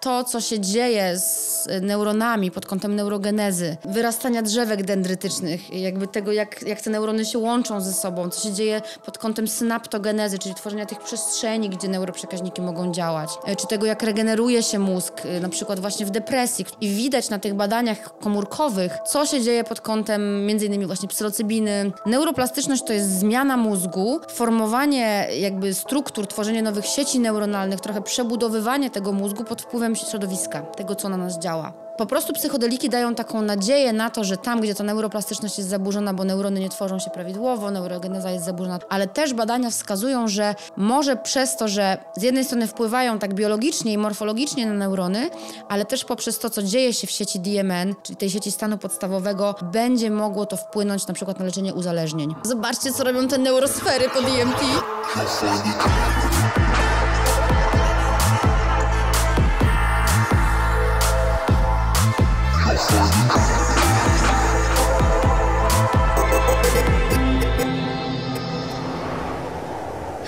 to, co się dzieje z neuronami pod kątem neurogenezy, wyrastania drzewek dendrytycznych, jakby tego, jak, jak te neurony się łączą ze sobą, co się dzieje pod kątem synaptogenezy, czyli tworzenia tych przestrzeni, gdzie neuroprzekaźniki mogą działać, e, czy tego, jak regeneruje się mózg, e, na przykład właśnie w depresji. I widać na tych badaniach komórkowych, co się dzieje pod kątem między innymi właśnie psylocybiny. Neuroplastyczność to jest zmiana mózgu, formowanie jakby struktur, tworzenie nowych sieci neuronalnych, trochę przebudowywanie tego mózgu pod wpływem wpływem środowiska, tego co na nas działa. Po prostu psychodeliki dają taką nadzieję na to, że tam, gdzie ta neuroplastyczność jest zaburzona, bo neurony nie tworzą się prawidłowo, neurogeneza jest zaburzona, ale też badania wskazują, że może przez to, że z jednej strony wpływają tak biologicznie i morfologicznie na neurony, ale też poprzez to, co dzieje się w sieci DMN, czyli tej sieci stanu podstawowego, będzie mogło to wpłynąć na przykład na leczenie uzależnień. Zobaczcie, co robią te neurosfery po e DMT.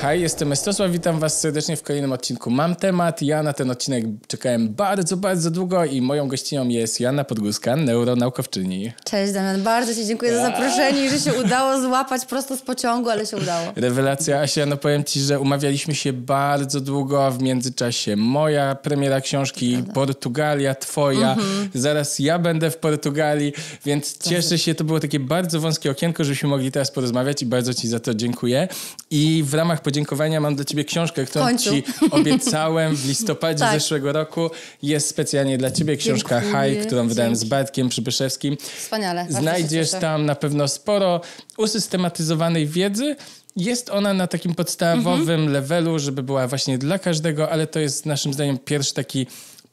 Hej, jestem Estosław, witam Was serdecznie w kolejnym odcinku Mam Temat. Ja na ten odcinek czekałem bardzo, bardzo długo i moją gościnią jest Joanna Podgórska, neuronaukowczyni. Cześć Damian, bardzo Ci dziękuję za zaproszenie i że się udało złapać prosto z pociągu, ale się udało. Rewelacja, Asia, no powiem Ci, że umawialiśmy się bardzo długo, a w międzyczasie moja premiera książki, Portugalia, Twoja, mhm. zaraz ja będę w Portugalii, więc cieszę się, to było takie bardzo wąskie okienko, żebyśmy mogli teraz porozmawiać i bardzo Ci za to dziękuję. I w ramach podziękowania mam dla ciebie książkę, którą ci obiecałem w listopadzie tak. zeszłego roku. Jest specjalnie dla ciebie książka Haj, którą Dzięki. wydałem z Bartkiem Przybyszewskim. Wspaniale. Znajdziesz tam na pewno sporo usystematyzowanej wiedzy, jest ona na takim podstawowym mhm. levelu, żeby była właśnie dla każdego, ale to jest naszym zdaniem pierwszy taki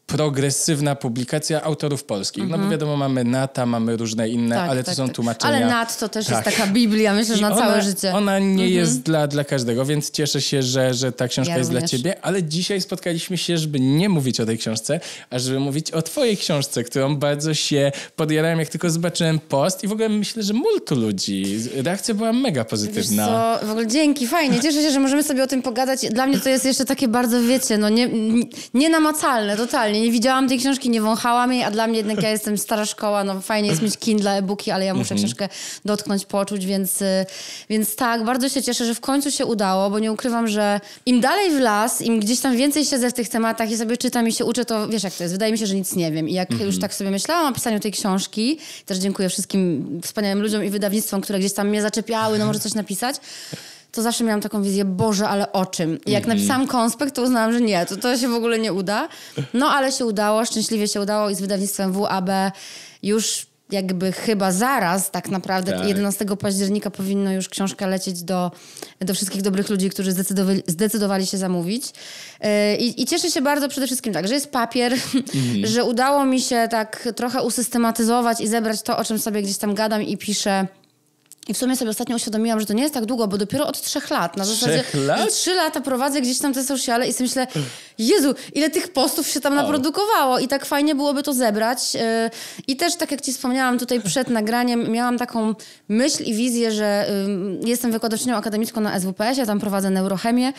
progresywna publikacja autorów polskich. Mm -hmm. No bo mhm. wiadomo, mamy Nata, mamy różne inne, tak, ale tak, to są tak. tłumaczenia. Ale Nat to też tak. jest taka Biblia, myślę, że na ona, całe życie. Ona nie mm -hmm. jest dla, dla każdego, więc cieszę się, że, że ta książka ja jest również. dla ciebie, ale dzisiaj spotkaliśmy się, żeby nie mówić o tej książce, a żeby mówić o twojej książce, którą bardzo się podjarałem, jak tylko zobaczyłem post i w ogóle myślę, że multu ludzi. Reakcja była mega pozytywna. W ogóle dzięki, fajnie. Cieszę się, że możemy sobie o tym pogadać. Dla mnie to jest jeszcze takie bardzo, wiecie, no nie, nie namacalne totalnie nie widziałam tej książki, nie wąchałam jej, a dla mnie jednak ja jestem stara szkoła, no fajnie jest mieć Kindle, e-booki, ale ja muszę mhm. książkę dotknąć, poczuć, więc, y, więc tak, bardzo się cieszę, że w końcu się udało, bo nie ukrywam, że im dalej w las, im gdzieś tam więcej siedzę w tych tematach i sobie czytam i się uczę, to wiesz jak to jest, wydaje mi się, że nic nie wiem. I jak mhm. już tak sobie myślałam o pisaniu tej książki, też dziękuję wszystkim wspaniałym ludziom i wydawnictwom, które gdzieś tam mnie zaczepiały, no może coś napisać, to zawsze miałam taką wizję, Boże, ale o czym? I jak mm -hmm. napisałam konspekt, to uznałam, że nie, to, to się w ogóle nie uda. No ale się udało, szczęśliwie się udało i z wydawnictwem WAB już jakby chyba zaraz, tak naprawdę tak. 11 października powinno już książka lecieć do, do wszystkich dobrych ludzi, którzy zdecydowali, zdecydowali się zamówić. Y, I, I, cieszę się bardzo przede wszystkim tak, że jest papier, mhm. że udało mi się tak trochę usystematyzować i zebrać to, o czym sobie gdzieś tam gadam i piszę i w sumie sobie ostatnio uświadomiłam, że to nie jest tak długo, bo dopiero od trzech lat. Na zasadzie lat? trzy lata prowadzę gdzieś tam te sociale i sobie myślę, Jezu, ile tych postów się tam naprodukowało i tak fajnie byłoby to zebrać. Y, I też tak jak ci wspomniałam tutaj przed nagraniem, miałam taką myśl i wizję, że jestem wykładowczynią akademicką na SWPS, ja tam prowadzę neurochemię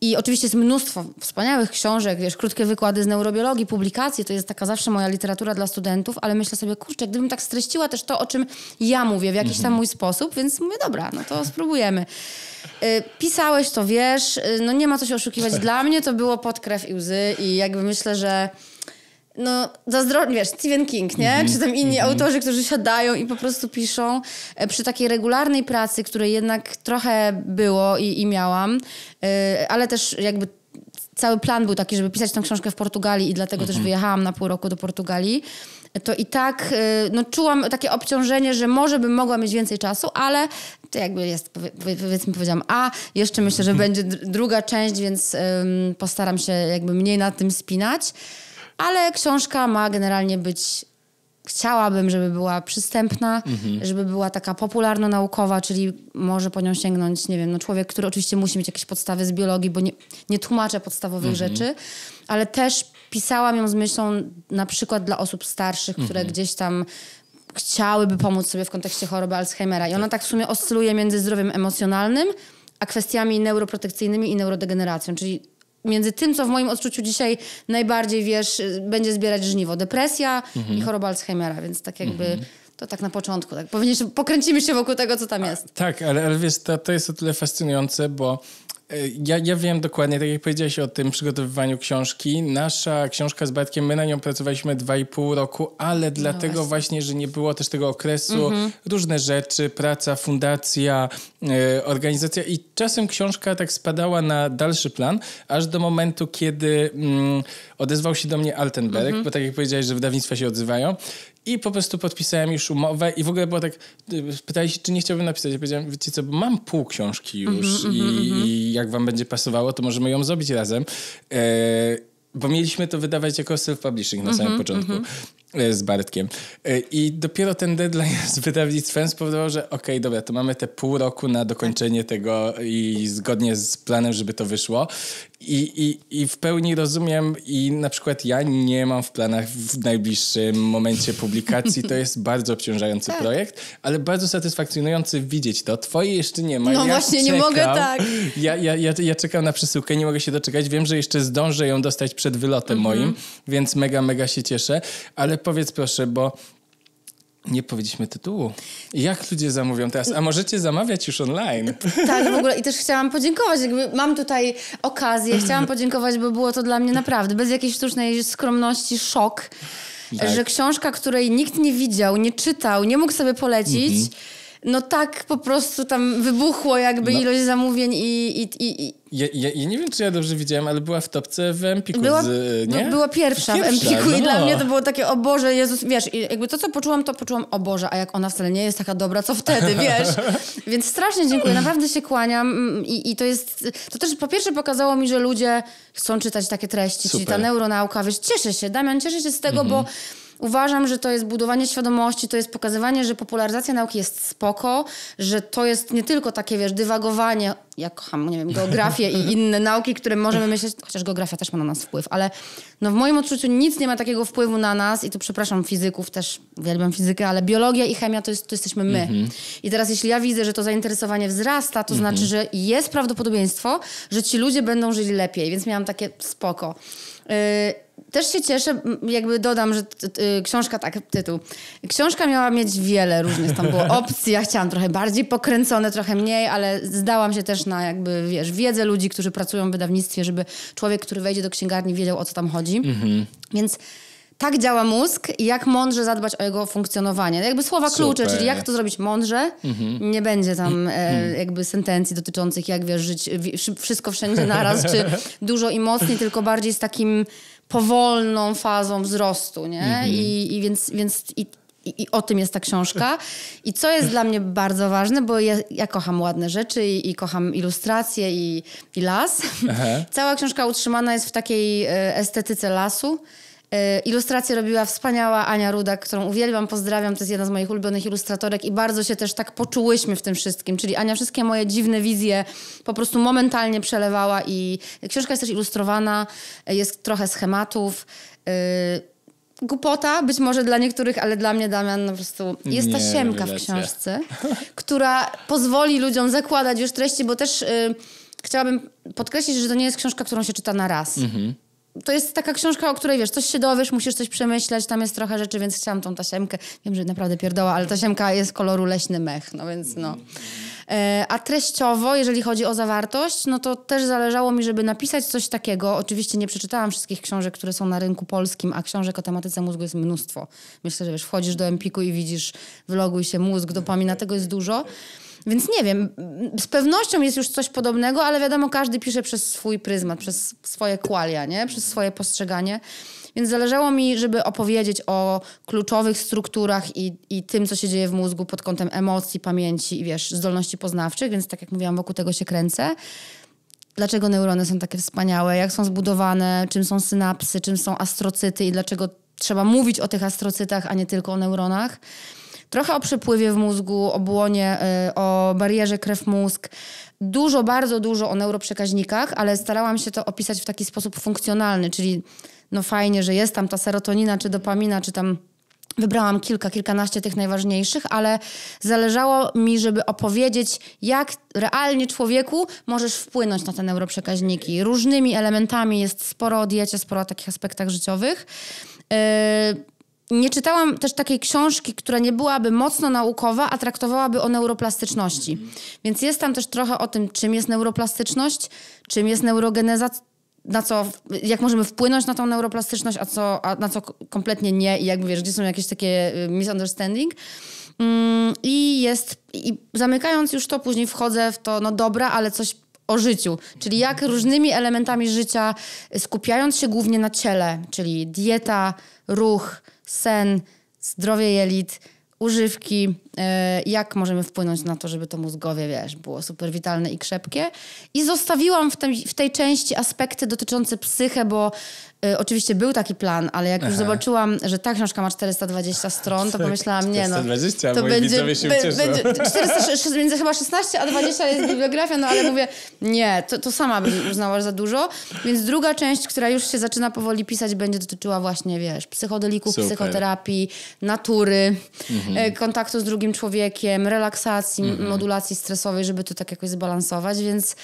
i oczywiście jest mnóstwo wspaniałych książek, wiesz, krótkie wykłady z neurobiologii, publikacje, to jest taka zawsze moja literatura dla studentów, ale myślę sobie, kurczę, gdybym tak streściła też to, o czym ja mówię w jakiś mhm. tam mój sposób, więc mówię, dobra, no to spróbujemy. Y, pisałeś, to wiesz, y, no nie ma co się oszukiwać. Tak. Dla mnie to było pod krew i łzy i jakby myślę, że no, zazdro... wiesz, Stephen King, nie? Mm -hmm. Czy tam inni mm -hmm. autorzy, którzy siadają i po prostu piszą e, przy takiej regularnej pracy, której jednak trochę było i, i miałam, e, ale też jakby cały plan był taki, żeby pisać tę książkę w Portugalii i dlatego mm -hmm. też mhm. wyjechałam na pół roku do Portugalii, e, to i tak no, czułam takie obciążenie, że może bym mogła mieć więcej czasu, ale to jakby jest, powiedzmy powiedziałam A, jeszcze myślę, że będzie druga część, więc postaram się jakby mniej na tym spinać ale książka ma generalnie być chciałabym, żeby była przystępna, mhm. żeby była taka popularno-naukowa, czyli może po nią sięgnąć, nie wiem, no człowiek, który oczywiście musi mieć jakieś podstawy z biologii, bo nie, nie tłumaczę podstawowych mhm. rzeczy, ale też pisałam ją z myślą na przykład dla osób starszych, które mhm. gdzieś tam chciałyby pomóc sobie w kontekście choroby Alzheimera. I ona tak. tak w sumie oscyluje między zdrowiem emocjonalnym, a kwestiami neuroprotekcyjnymi i neurodegeneracją, czyli między tym, co w moim odczuciu dzisiaj najbardziej, wiesz, będzie zbierać żniwo. Depresja mhm. i choroba Alzheimera, więc tak jakby... Mhm. To tak na początku. Tak. Powinniśmy, pokręcimy się wokół tego, co tam jest. A, tak, ale, ale wiesz, to, to jest o tyle fascynujące, bo E, ja, ja wiem dokładnie, tak jak powiedziałeś o tym przygotowywaniu książki. Nasza książka z Bartkiem, my na nią pracowaliśmy 2,5 roku, ale no dlatego no właśnie. właśnie. że nie było też tego okresu, mm -hmm. różne rzeczy, praca, fundacja, e, organizacja i czasem książka tak spadała na dalszy plan, aż do momentu, kiedy mm, odezwał się do mnie Altenberg, mm -hmm. bo tak jak powiedziałeś, że wydawnictwa się odzywają i po prostu podpisałem już umowę i w ogóle było tak, y, pytali się, czy nie chciałbym napisać. Ja powiedziałem, wiecie co, mam pół książki już mm-hmm, i, mm-hmm. i, jak wam będzie pasowało, to możemy ją zrobić razem. E, bo mieliśmy to wydawać jako self-publishing na mm-hmm, samym mhm, początku mhm. E, z Bartkiem. E, I dopiero ten deadline z wydawnictwem spowodował, że okej, okay, dobra, to mamy te pół roku na dokończenie tego i zgodnie z planem, żeby to wyszło. I, i, I w pełni rozumiem i na przykład ja nie mam w planach w najbliższym momencie publikacji. To jest bardzo obciążający tak. projekt, ale bardzo satysfakcjonujący widzieć to. Twoje jeszcze nie ma. No ja właśnie, czekam, nie mogę tak. Ja, ja, ja, ja czekam na przesyłkę, nie mogę się doczekać. Wiem, że jeszcze zdążę ją dostać przed wylotem mhm. moim, więc mega, mega się cieszę. Ale powiedz proszę, bo nie powiedzieliśmy tytułu. Jak ludzie zamówią teraz? A możecie zamawiać już online. Tak, w ogóle. I też chciałam podziękować. Jakby mam tutaj okazję. Chciałam podziękować, bo było to dla mnie naprawdę, bez jakiejś sztucznej skromności, szok, tak. że książka, której nikt nie widział, nie czytał, nie mógł sobie polecić, mhm. no tak po prostu tam wybuchło jakby no. ilość zamówień i, i, i, i ja, ja, ja, nie wiem, czy ja dobrze widziałem, ale była w topce w Empiku. Była, z, no, nie? No, była pierwsza, pierwsza, w Empiku no. i dla mnie to było takie, o Boże, Jezus, wiesz, i jakby to, co poczułam, to poczułam, o Boże, a jak ona wcale nie jest taka dobra, co wtedy, wiesz? Więc strasznie dziękuję, naprawdę się kłaniam i, i to jest, to też po pierwsze pokazało mi, że ludzie chcą czytać takie treści, Super. czyli ta neuronauka, wiesz, cieszę się, Damian, cieszę się z tego, mhm. bo Uważam, że to jest budowanie świadomości, to jest pokazywanie, że popularyzacja nauki jest spoko, że to jest nie tylko takie, wiesz, dywagowanie, ja kocham, nie wiem, geografię i inne nauki, które możemy myśleć, chociaż geografia też ma na nas wpływ, ale no w moim odczuciu nic nie ma takiego wpływu na nas i to przepraszam fizyków, też uwielbiam fizykę, ale biologia i chemia to, jest, to jesteśmy my. Mhm. I teraz jeśli ja widzę, że to zainteresowanie wzrasta, to znaczy, mhm. znaczy, że jest prawdopodobieństwo, że ci ludzie będą żyli lepiej, więc miałam takie spoko. Y, też się cieszę, jakby dodam, że y, książka, tak, tytuł. Książka miała mieć wiele różnych, tam było opcji, ja chciałam trochę bardziej pokręcone, trochę mniej, ale zdałam się też na jakby, wiesz, wiedzę ludzi, którzy pracują w wydawnictwie, żeby człowiek, który wejdzie do księgarni wiedział, o co tam chodzi. Mhm. Więc tak działa mózg i jak mądrze zadbać o jego funkcjonowanie. Jakby słowa Super. klucze, czyli jak to zrobić mądrze, mhm. nie będzie tam mm, e, mm. jakby sentencji dotyczących jak wiesz żyć w, wszystko wszędzie naraz, czy dużo i mocniej, tylko bardziej z takim powolną fazą wzrostu, nie? Mhm. I, I, więc, więc i, i, i, o tym jest ta książka. I co jest dla mnie bardzo ważne, bo ja, ja kocham ładne rzeczy i, i kocham ilustracje i, las. Aha. Cała książka utrzymana jest w takiej e, estetyce lasu. E, ilustrację robiła wspaniała Ania Rudak, którą uwielbiam, pozdrawiam. To jest jedna z moich ulubionych ilustratorek i bardzo się też tak poczułyśmy w tym wszystkim. Czyli Ania wszystkie moje dziwne wizje po prostu momentalnie przelewała i książka jest też ilustrowana, e, jest trochę schematów. E, głupota być może dla niektórych, ale dla mnie Damian no po prostu jest ta siemka w książce, która pozwoli ludziom zakładać już treści, bo też y, chciałabym podkreślić, że to nie jest książka, którą się czyta na raz. Mhm to jest taka książka, o której wiesz, coś się dowiesz, musisz coś przemyśleć, tam jest trochę rzeczy, więc chciałam tą tasiemkę. Wiem, że naprawdę pierdoła, ale tasiemka jest koloru leśny mech, no więc no. E, a treściowo, jeżeli chodzi o zawartość, no to też zależało mi, żeby napisać coś takiego. Oczywiście nie przeczytałam wszystkich książek, które są na rynku polskim, a książek o tematyce mózgu jest mnóstwo. Myślę, że wiesz, wchodzisz do Empiku i widzisz, wyloguj się mózg, dopamina, tego jest dużo. Więc nie wiem, z pewnością jest już coś podobnego, ale wiadomo, każdy pisze przez swój pryzmat, przez swoje kualia, nie? przez swoje postrzeganie. Więc zależało mi, żeby opowiedzieć o kluczowych strukturach i, i tym, co się dzieje w mózgu pod kątem emocji, pamięci i wiesz, zdolności poznawczych, więc tak jak mówiłam, wokół tego się kręcę. Dlaczego neurony są takie wspaniałe, jak są zbudowane, czym są synapsy, czym są astrocyty i dlaczego trzeba mówić o tych astrocytach, a nie tylko o neuronach trochę o przepływie w mózgu, o błonie, y, o barierze krew-mózg. Dużo, bardzo dużo o neuroprzekaźnikach, ale starałam się to opisać w taki sposób funkcjonalny, czyli no fajnie, że jest tam ta serotonina czy dopamina, czy tam Wybrałam kilka, kilkanaście tych najważniejszych, ale zależało mi, żeby opowiedzieć, jak realnie człowieku możesz wpłynąć na te neuroprzekaźniki. Różnymi elementami jest sporo o diecie, sporo o takich aspektach życiowych. Yy nie czytałam też takiej książki, która nie byłaby mocno naukowa, a traktowałaby o neuroplastyczności. Mhm. Więc jest tam też trochę o tym, czym jest neuroplastyczność, czym jest neurogeneza, na co, jak możemy wpłynąć na tą neuroplastyczność, a, co, a na co kompletnie nie i jakby wiesz, gdzie są jakieś takie y, misunderstanding. Mm, I jest, i zamykając już to, później wchodzę w to, no dobra, ale coś o życiu, czyli jak różnymi elementami życia, y, skupiając się głównie na ciele, czyli dieta, ruch, sen, zdrowie jelit, używki, e, jak możemy wpłynąć na to, żeby to mózgowie, wiesz, było super witalne i krzepkie. I zostawiłam w tej, w tej części aspekty dotyczące psyche, bo Y, oczywiście był taki plan, ale jak Aha. już zobaczyłam, że ta książka ma 420 stron, to tak, pomyślałam, nie no. 420, to będzie, się be, będzie 400, między chyba 16 a 20 jest bibliografia, no ale mówię, nie, to, to sama bym uznała za dużo. Więc druga część, która już się zaczyna powoli pisać, będzie dotyczyła właśnie, wiesz, psychodelików, Super. psychoterapii, natury, mhm. Y, kontaktu z drugim człowiekiem, relaksacji, mhm. modulacji stresowej, żeby to tak jakoś zbalansować, więc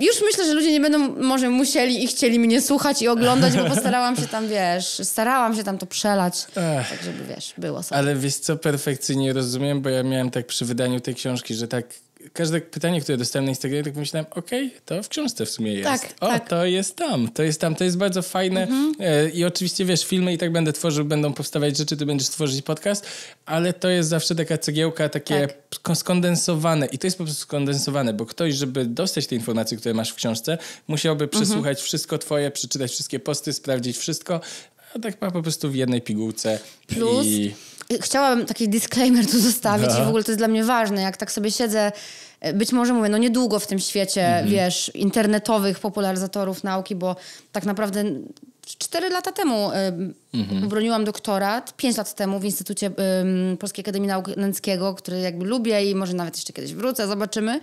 już myślę, że ludzie nie będą może musieli i chcieli mnie słuchać i oglądać, bo postarałam się tam, wiesz, starałam się tam to przelać, Ech. tak żeby, wiesz, było sobie. Ale wiesz co, perfekcyjnie rozumiem, bo ja miałem tak przy wydaniu tej książki, że tak każde pytanie, które dostałem na Instagramie, tak pomyślałem, okej, okay, to w książce w sumie jest. Tak, o, tak. to jest tam, to jest tam, to jest bardzo fajne. Mhm. E, I oczywiście, wiesz, filmy i tak będę tworzył, będą powstawać rzeczy, ty będziesz tworzyć podcast, ale to jest zawsze taka cegiełka, takie tak. skondensowane. I to jest po prostu skondensowane, bo ktoś, żeby dostać te informacje, które masz w książce, musiałby mhm. przesłuchać mhm. wszystko twoje, przeczytać wszystkie posty, sprawdzić wszystko, a tak ma po prostu w jednej pigułce. Plus... I chciałabym taki disclaimer tu zostawić i w no. ogóle to jest dla mnie ważne, jak tak sobie siedzę, e, być może mówię, no niedługo w tym świecie, mhm. wiesz, internetowych popularyzatorów nauki, bo tak naprawdę cztery lata temu e, mhm. obroniłam doktorat, pięć lat temu w Instytucie Polskiej Akademii Nauk Nęckiego, który jakby lubię i może nawet jeszcze kiedyś wrócę, zobaczymy.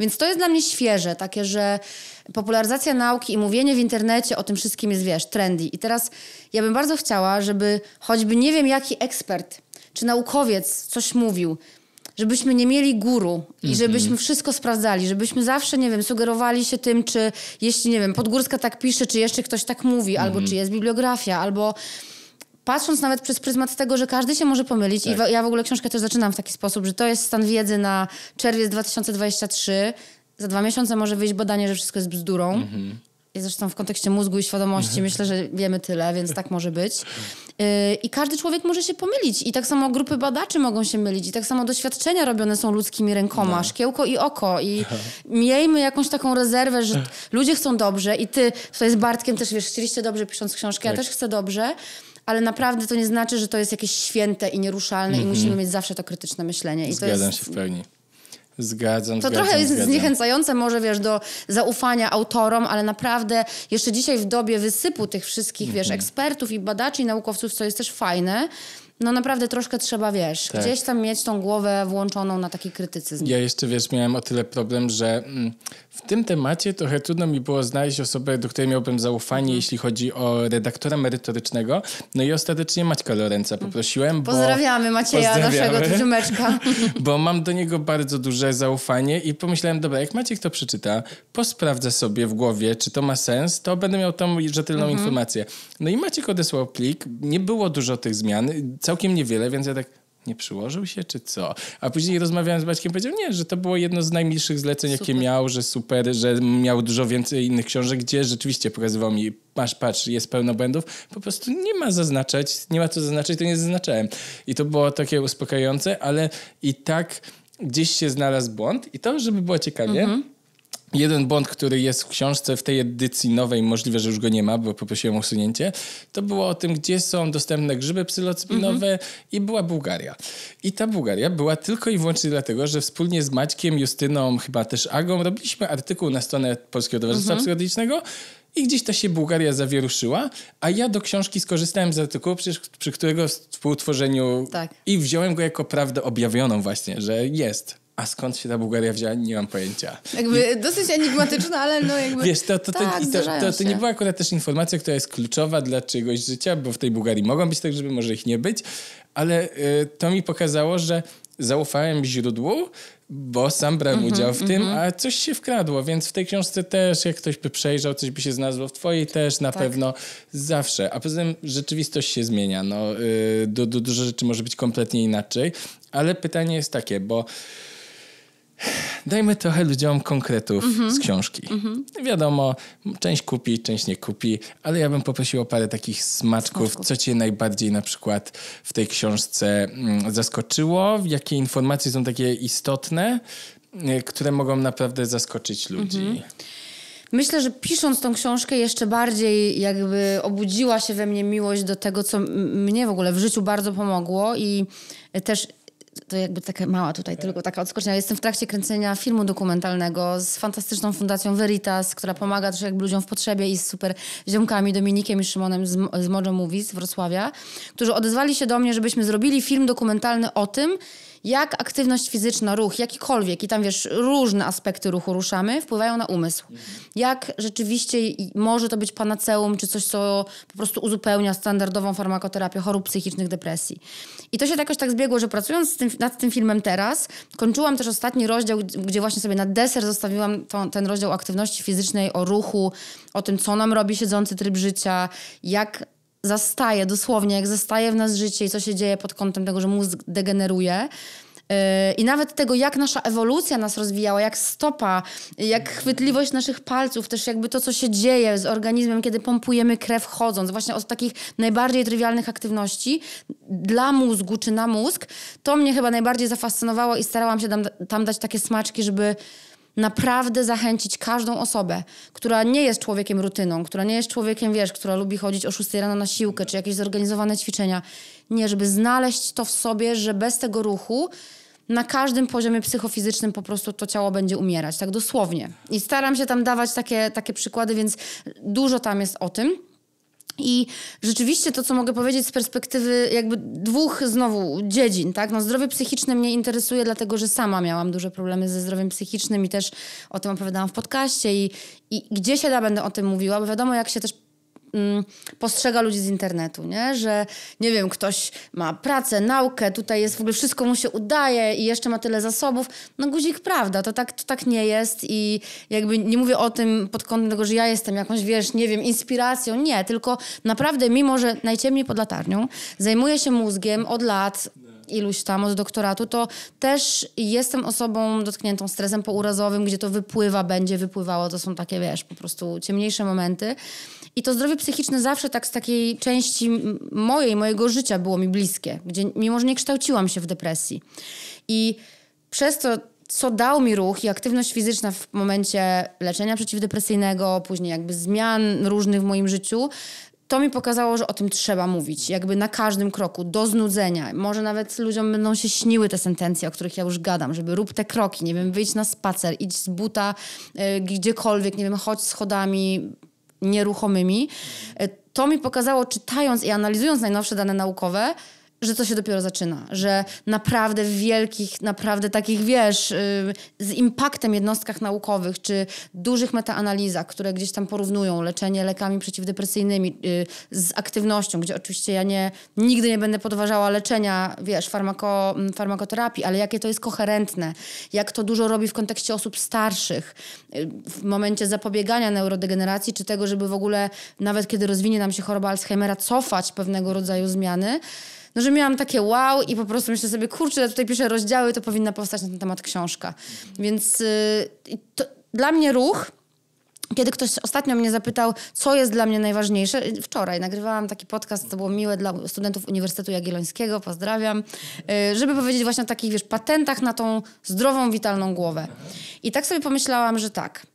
Więc to jest dla mnie świeże, takie, że popularyzacja nauki i mówienie w internecie o tym wszystkim jest, wiesz, trendy. I teraz ja bym bardzo chciała, żeby choćby nie wiem jaki ekspert czy naukowiec coś mówił, żebyśmy nie mieli guru i mhm. żebyśmy wszystko sprawdzali, żebyśmy zawsze, nie wiem, sugerowali się tym, czy jeśli, nie wiem, Podgórska tak pisze, czy jeszcze ktoś tak mówi, mm. albo mhm. czy jest bibliografia, albo patrząc nawet przez pryzmat tego, że każdy się może pomylić tak. i ja w ogóle książkę też zaczynam w taki sposób, że to jest stan wiedzy na czerwiec 2023, za dwa miesiące może wyjść badanie, że wszystko jest bzdurą. Mhm zresztą w kontekście mózgu i świadomości mhm. myślę, że wiemy tyle, więc tak może być. Y, I każdy człowiek może się pomylić. I tak samo grupy badaczy mogą się mylić. I tak samo doświadczenia robione są ludzkimi rękoma, no. szkiełko i oko. I miejmy jakąś taką rezerwę, że ludzie chcą dobrze i ty tutaj z Bartkiem też, wiesz, chcieliście dobrze pisząc książkę, tak. ja też chcę dobrze ale naprawdę to nie znaczy, że to jest jakieś święte i nieruszalne mm -hmm. i mhm. musimy mieć zawsze to krytyczne myślenie. I Zgadzam to jest... się w pełni. Zgadzam się. To trochę jest zgadzam. zniechęcające może, wiesz, do zaufania autorom, ale naprawdę jeszcze dzisiaj w dobie wysypu tych wszystkich, wiesz, mhm. ekspertów i badaczy i naukowców, co jest też fajne, no naprawdę troszkę trzeba, wiesz, tak. gdzieś tam mieć tą głowę włączoną na taki krytycyzm. Ja jeszcze, wiesz, miałem o tyle problem, że mm, w tym temacie trochę trudno mi było znaleźć osobę, do której miałbym zaufanie, mhm. jeśli chodzi o redaktora merytorycznego. No i ostatecznie Maćka Lorenca mhm. poprosiłem. Pozdrawiamy Macieja, pozdrawiamy, naszego tuziumeczka. Bo mam do niego bardzo duże zaufanie i pomyślałem, dobra, jak Maciek to przeczyta, posprawdzę sobie w głowie, czy to ma sens, to będę miał tam rzetelną mhm. informację. No i Maciek odesłał plik, nie było dużo tych zmian, całkiem niewiele, więc ja tak nie przyłożył się, czy co? A później rozmawiałem z i powiedział, nie, że to było jedno z najmilszych zleceń, super. jakie miał, że super, że miał dużo więcej innych książek, gdzie rzeczywiście pokazywał mi, masz, patrz, jest pełno błędów, po prostu nie ma zaznaczać, nie ma co zaznaczać, to nie zaznaczałem. I to było takie uspokajające, ale i tak gdzieś się znalazł błąd i to, żeby było ciekawie, mhm. Jeden błąd, który jest w książce, w tej edycji nowej, możliwe, że już go nie ma, bo poprosiłem o usunięcie, to było o tym, gdzie są dostępne grzyby psylocybinowe mm -hmm. i była Bułgaria. I ta Bułgaria była tylko i wyłącznie dlatego, że wspólnie z Maćkiem, Justyną, chyba też Agą robiliśmy artykuł na stronę Polskiego Towarzystwa mm -hmm. Psychologicznego i gdzieś ta się Bułgaria zawieruszyła, a ja do książki skorzystałem z artykułu, przy, przy którego współtworzeniu tak. i wziąłem go jako prawdę objawioną właśnie, że jest a skąd się ta Bułgaria wzięła? Nie mam pojęcia. Jakby dosyć enigmatyczna, ale no jakby... Wiesz, to, to, to, tak, to, to, to nie była akurat też informacja, która jest kluczowa dla czyjegoś życia, bo w tej Bułgarii mogą być tak, żeby może ich nie być, ale y, to mi pokazało, że zaufałem źródłu, bo sam brałem mm -hmm, udział w mm -hmm. tym, mhm. a coś się wkradło, więc w tej książce też, jak ktoś by przejrzał, coś by się znalazło, w twojej też na tak. pewno zawsze. A poza tym rzeczywistość się zmienia, no, yy, du, du, dużo rzeczy może być kompletnie inaczej, ale pytanie jest takie, bo dajmy trochę ludziom konkretów mm-hmm. z książki. Mm-hmm. Wiadomo, część kupi, część nie kupi, ale ja bym poprosił o parę takich smaczków, smaczków, co cię najbardziej na przykład w tej książce mm, zaskoczyło, jakie informacje są takie istotne, y, które mogą naprawdę zaskoczyć ludzi. Mm-hmm. Myślę, że pisząc tą książkę jeszcze bardziej jakby obudziła się we mnie miłość do tego, co mnie w ogóle w życiu bardzo pomogło i też to jakby taka mała tutaj tak. tylko taka odskocznia. Jestem w trakcie kręcenia filmu dokumentalnego z fantastyczną fundacją Veritas, która pomaga też jakby ludziom w potrzebie i z super ziomkami Dominikiem i Szymonem z, z Mojo Movies z Wrocławia, którzy odezwali się do mnie, żebyśmy zrobili film dokumentalny o tym, jak aktywność fizyczna, ruch, jakikolwiek, i tam wiesz, różne aspekty ruchu ruszamy, wpływają na umysł. Jak rzeczywiście może to być panaceum, czy coś, co po prostu uzupełnia standardową farmakoterapię chorób psychicznych, depresji. I to się tak jakoś tak zbiegło, że pracując tym, nad tym filmem teraz, kończyłam też ostatni rozdział, gdzie właśnie sobie na deser zostawiłam to, ten rozdział aktywności fizycznej, o ruchu, o tym, co nam robi siedzący tryb życia, jak zastaje, dosłownie, jak zastaje w nas życie i co się dzieje pod kątem tego, że mózg degeneruje. Yy, I nawet tego, jak nasza ewolucja nas rozwijała, jak stopa, jak chwytliwość naszych palców, też jakby to, co się dzieje z organizmem, kiedy pompujemy krew chodząc, właśnie od takich najbardziej trywialnych aktywności dla mózgu czy na mózg, to mnie chyba najbardziej zafascynowało i starałam się tam, tam dać takie smaczki, żeby naprawdę zachęcić każdą osobę, która nie jest człowiekiem rutyną, która nie jest człowiekiem, wiesz, która lubi chodzić o 6 rano na siłkę czy jakieś zorganizowane ćwiczenia. Nie, żeby znaleźć to w sobie, że bez tego ruchu na każdym poziomie psychofizycznym po prostu to ciało będzie umierać, tak dosłownie. I staram się tam dawać takie, takie przykłady, więc dużo tam jest o tym. I rzeczywiście to, co mogę powiedzieć z perspektywy jakby dwóch znowu dziedzin, tak? No zdrowie psychiczne mnie interesuje, dlatego że sama miałam duże problemy ze zdrowiem psychicznym i też o tym opowiadałam w podcaście i, i gdzie się da będę o tym mówiła, bo wiadomo, jak się też Mm, postrzega ludzi z internetu, nie? że nie wiem, ktoś ma pracę, naukę, tutaj jest w ogóle wszystko mu się udaje i jeszcze ma tyle zasobów. No guzik, prawda, to tak, to tak nie jest i jakby nie mówię o tym pod kątem tego, że ja jestem jakąś, wiesz, nie wiem, inspiracją, nie, tylko naprawdę mimo, że najciemniej pod latarnią, zajmuję się mózgiem od lat, iluś tam od doktoratu, to też jestem osobą dotkniętą stresem pourazowym, gdzie to wypływa, będzie wypływało, to są takie, wiesz, po prostu ciemniejsze momenty. I to zdrowie psychiczne zawsze tak z takiej części mojej, mojego życia było mi bliskie, gdzie mimo, że nie kształciłam się w depresji. I przez to, co dał mi ruch i aktywność fizyczna w momencie leczenia przeciwdepresyjnego, później jakby zmian różnych w moim życiu, to mi pokazało, że o tym trzeba mówić, jakby na każdym kroku, do znudzenia. Może nawet ludziom będą się śniły te sentencje, o których ja już gadam, żeby rób te kroki, nie wiem, wyjść na spacer, idź z buta y, gdziekolwiek, nie wiem, chodź schodami, nieruchomymi. E, to mi pokazało, czytając i analizując najnowsze dane naukowe, że to się dopiero zaczyna, że naprawdę w wielkich, naprawdę takich, wiesz, y, z impaktem jednostkach naukowych, czy dużych metaanalizach, które gdzieś tam porównują leczenie lekami przeciwdepresyjnymi y, z aktywnością, gdzie oczywiście ja nie, nigdy nie będę podważała leczenia, wiesz, farmako, farmakoterapii, ale jakie to jest koherentne, jak to dużo robi w kontekście osób starszych, y, w momencie zapobiegania neurodegeneracji, czy tego, żeby w ogóle, nawet kiedy rozwinie nam się choroba Alzheimera, cofać pewnego rodzaju zmiany, no, że miałam takie wow i po prostu myślę sobie, kurczę, ja tutaj piszę rozdziały, to powinna powstać na ten temat książka. Więc yy, to, dla mnie ruch kiedy ktoś ostatnio mnie zapytał, co jest dla mnie najważniejsze, y, wczoraj nagrywałam taki podcast, to było miłe dla studentów Uniwersytetu Jagiellońskiego, pozdrawiam, y, żeby powiedzieć właśnie o takich, wiesz, patentach na tą zdrową, witalną głowę. I tak sobie pomyślałam, że tak,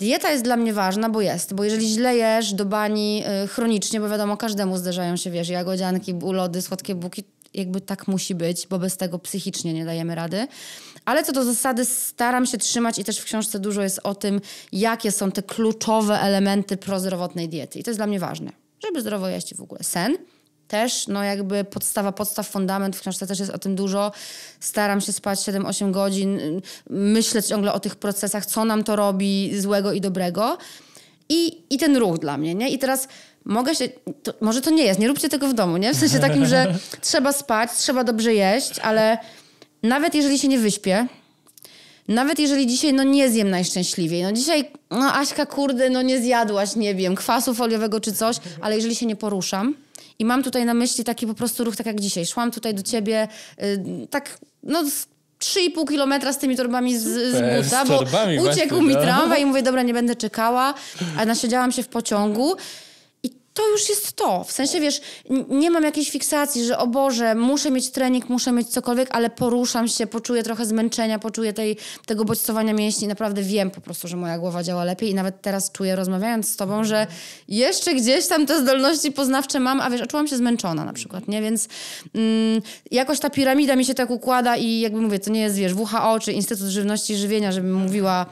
Dieta jest dla mnie ważna, bo jest, bo jeżeli źle jesz do bani yy, chronicznie, bo wiadomo, każdemu zdarzają się, wiesz, jagodzianki, ulody, słodkie buki, jakby tak musi być, bo bez tego psychicznie nie dajemy rady. Ale co do zasady staram się trzymać i też w książce dużo jest o tym, jakie są te kluczowe elementy prozdrowotnej diety. I to jest dla mnie ważne, żeby zdrowo jeść w ogóle. Sen, też, no jakby podstawa podstaw, fundament, w książce też jest o tym dużo. Staram się spać 7-8 godzin, myśleć ciągle o tych procesach, co nam to robi złego i dobrego. I, i ten ruch dla mnie, nie? I teraz mogę się, to, może to nie jest, nie róbcie tego w domu, nie? W sensie takim, że trzeba spać, trzeba dobrze jeść, ale nawet jeżeli się nie wyśpię, nawet jeżeli dzisiaj no nie zjem najszczęśliwiej. No dzisiaj, no Aśka, kurde, no nie zjadłaś, nie wiem, kwasu foliowego czy coś, ale jeżeli się nie poruszam, i mam tutaj na myśli taki po prostu ruch, tak jak dzisiaj. Szłam tutaj do ciebie, yy, tak, no. 3,5 kilometra z tymi torbami z, z buta, z bo uciekł mi no. tramwaj i mówię, dobra, nie będę czekała, a nasiedziałam się w pociągu to już jest to. W sensie, wiesz, nie mam jakiejś fiksacji, że o Boże, muszę mieć trening, muszę mieć cokolwiek, ale poruszam się, poczuję trochę zmęczenia, poczuję tej, tego bodźcowania mięśni. Naprawdę wiem po prostu, że moja głowa działa lepiej i nawet teraz czuję, rozmawiając z tobą, że jeszcze gdzieś tam te zdolności poznawcze mam, a wiesz, czułam się zmęczona na przykład, nie? Więc mm, jakoś ta piramida mi się tak układa i jakby mówię, to nie jest, wiesz, WHO czy Instytut Żywności i Żywienia, żebym mówiła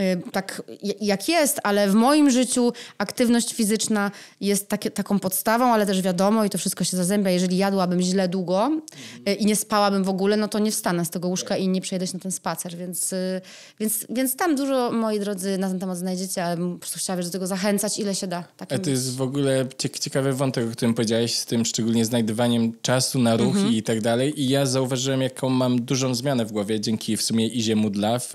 Y, tak jak jest, ale w moim życiu aktywność fizyczna jest takie, taką podstawą, ale też wiadomo i to wszystko się zazębia, jeżeli jadłabym źle długo y, i nie spałabym w ogóle, no to nie wstanę z tego łóżka i nie przejdę się na ten spacer, więc, y, więc, więc tam dużo, moi drodzy, na ten temat znajdziecie, ale po prostu chciałabym do tego zachęcać, ile się da. To jest w ogóle ciekawy wątek, o którym powiedziałeś, z tym szczególnie znajdywaniem czasu na ruch mhm. i tak dalej i ja zauważyłem, jaką mam dużą zmianę w głowie dzięki w sumie Izie Mudlaw,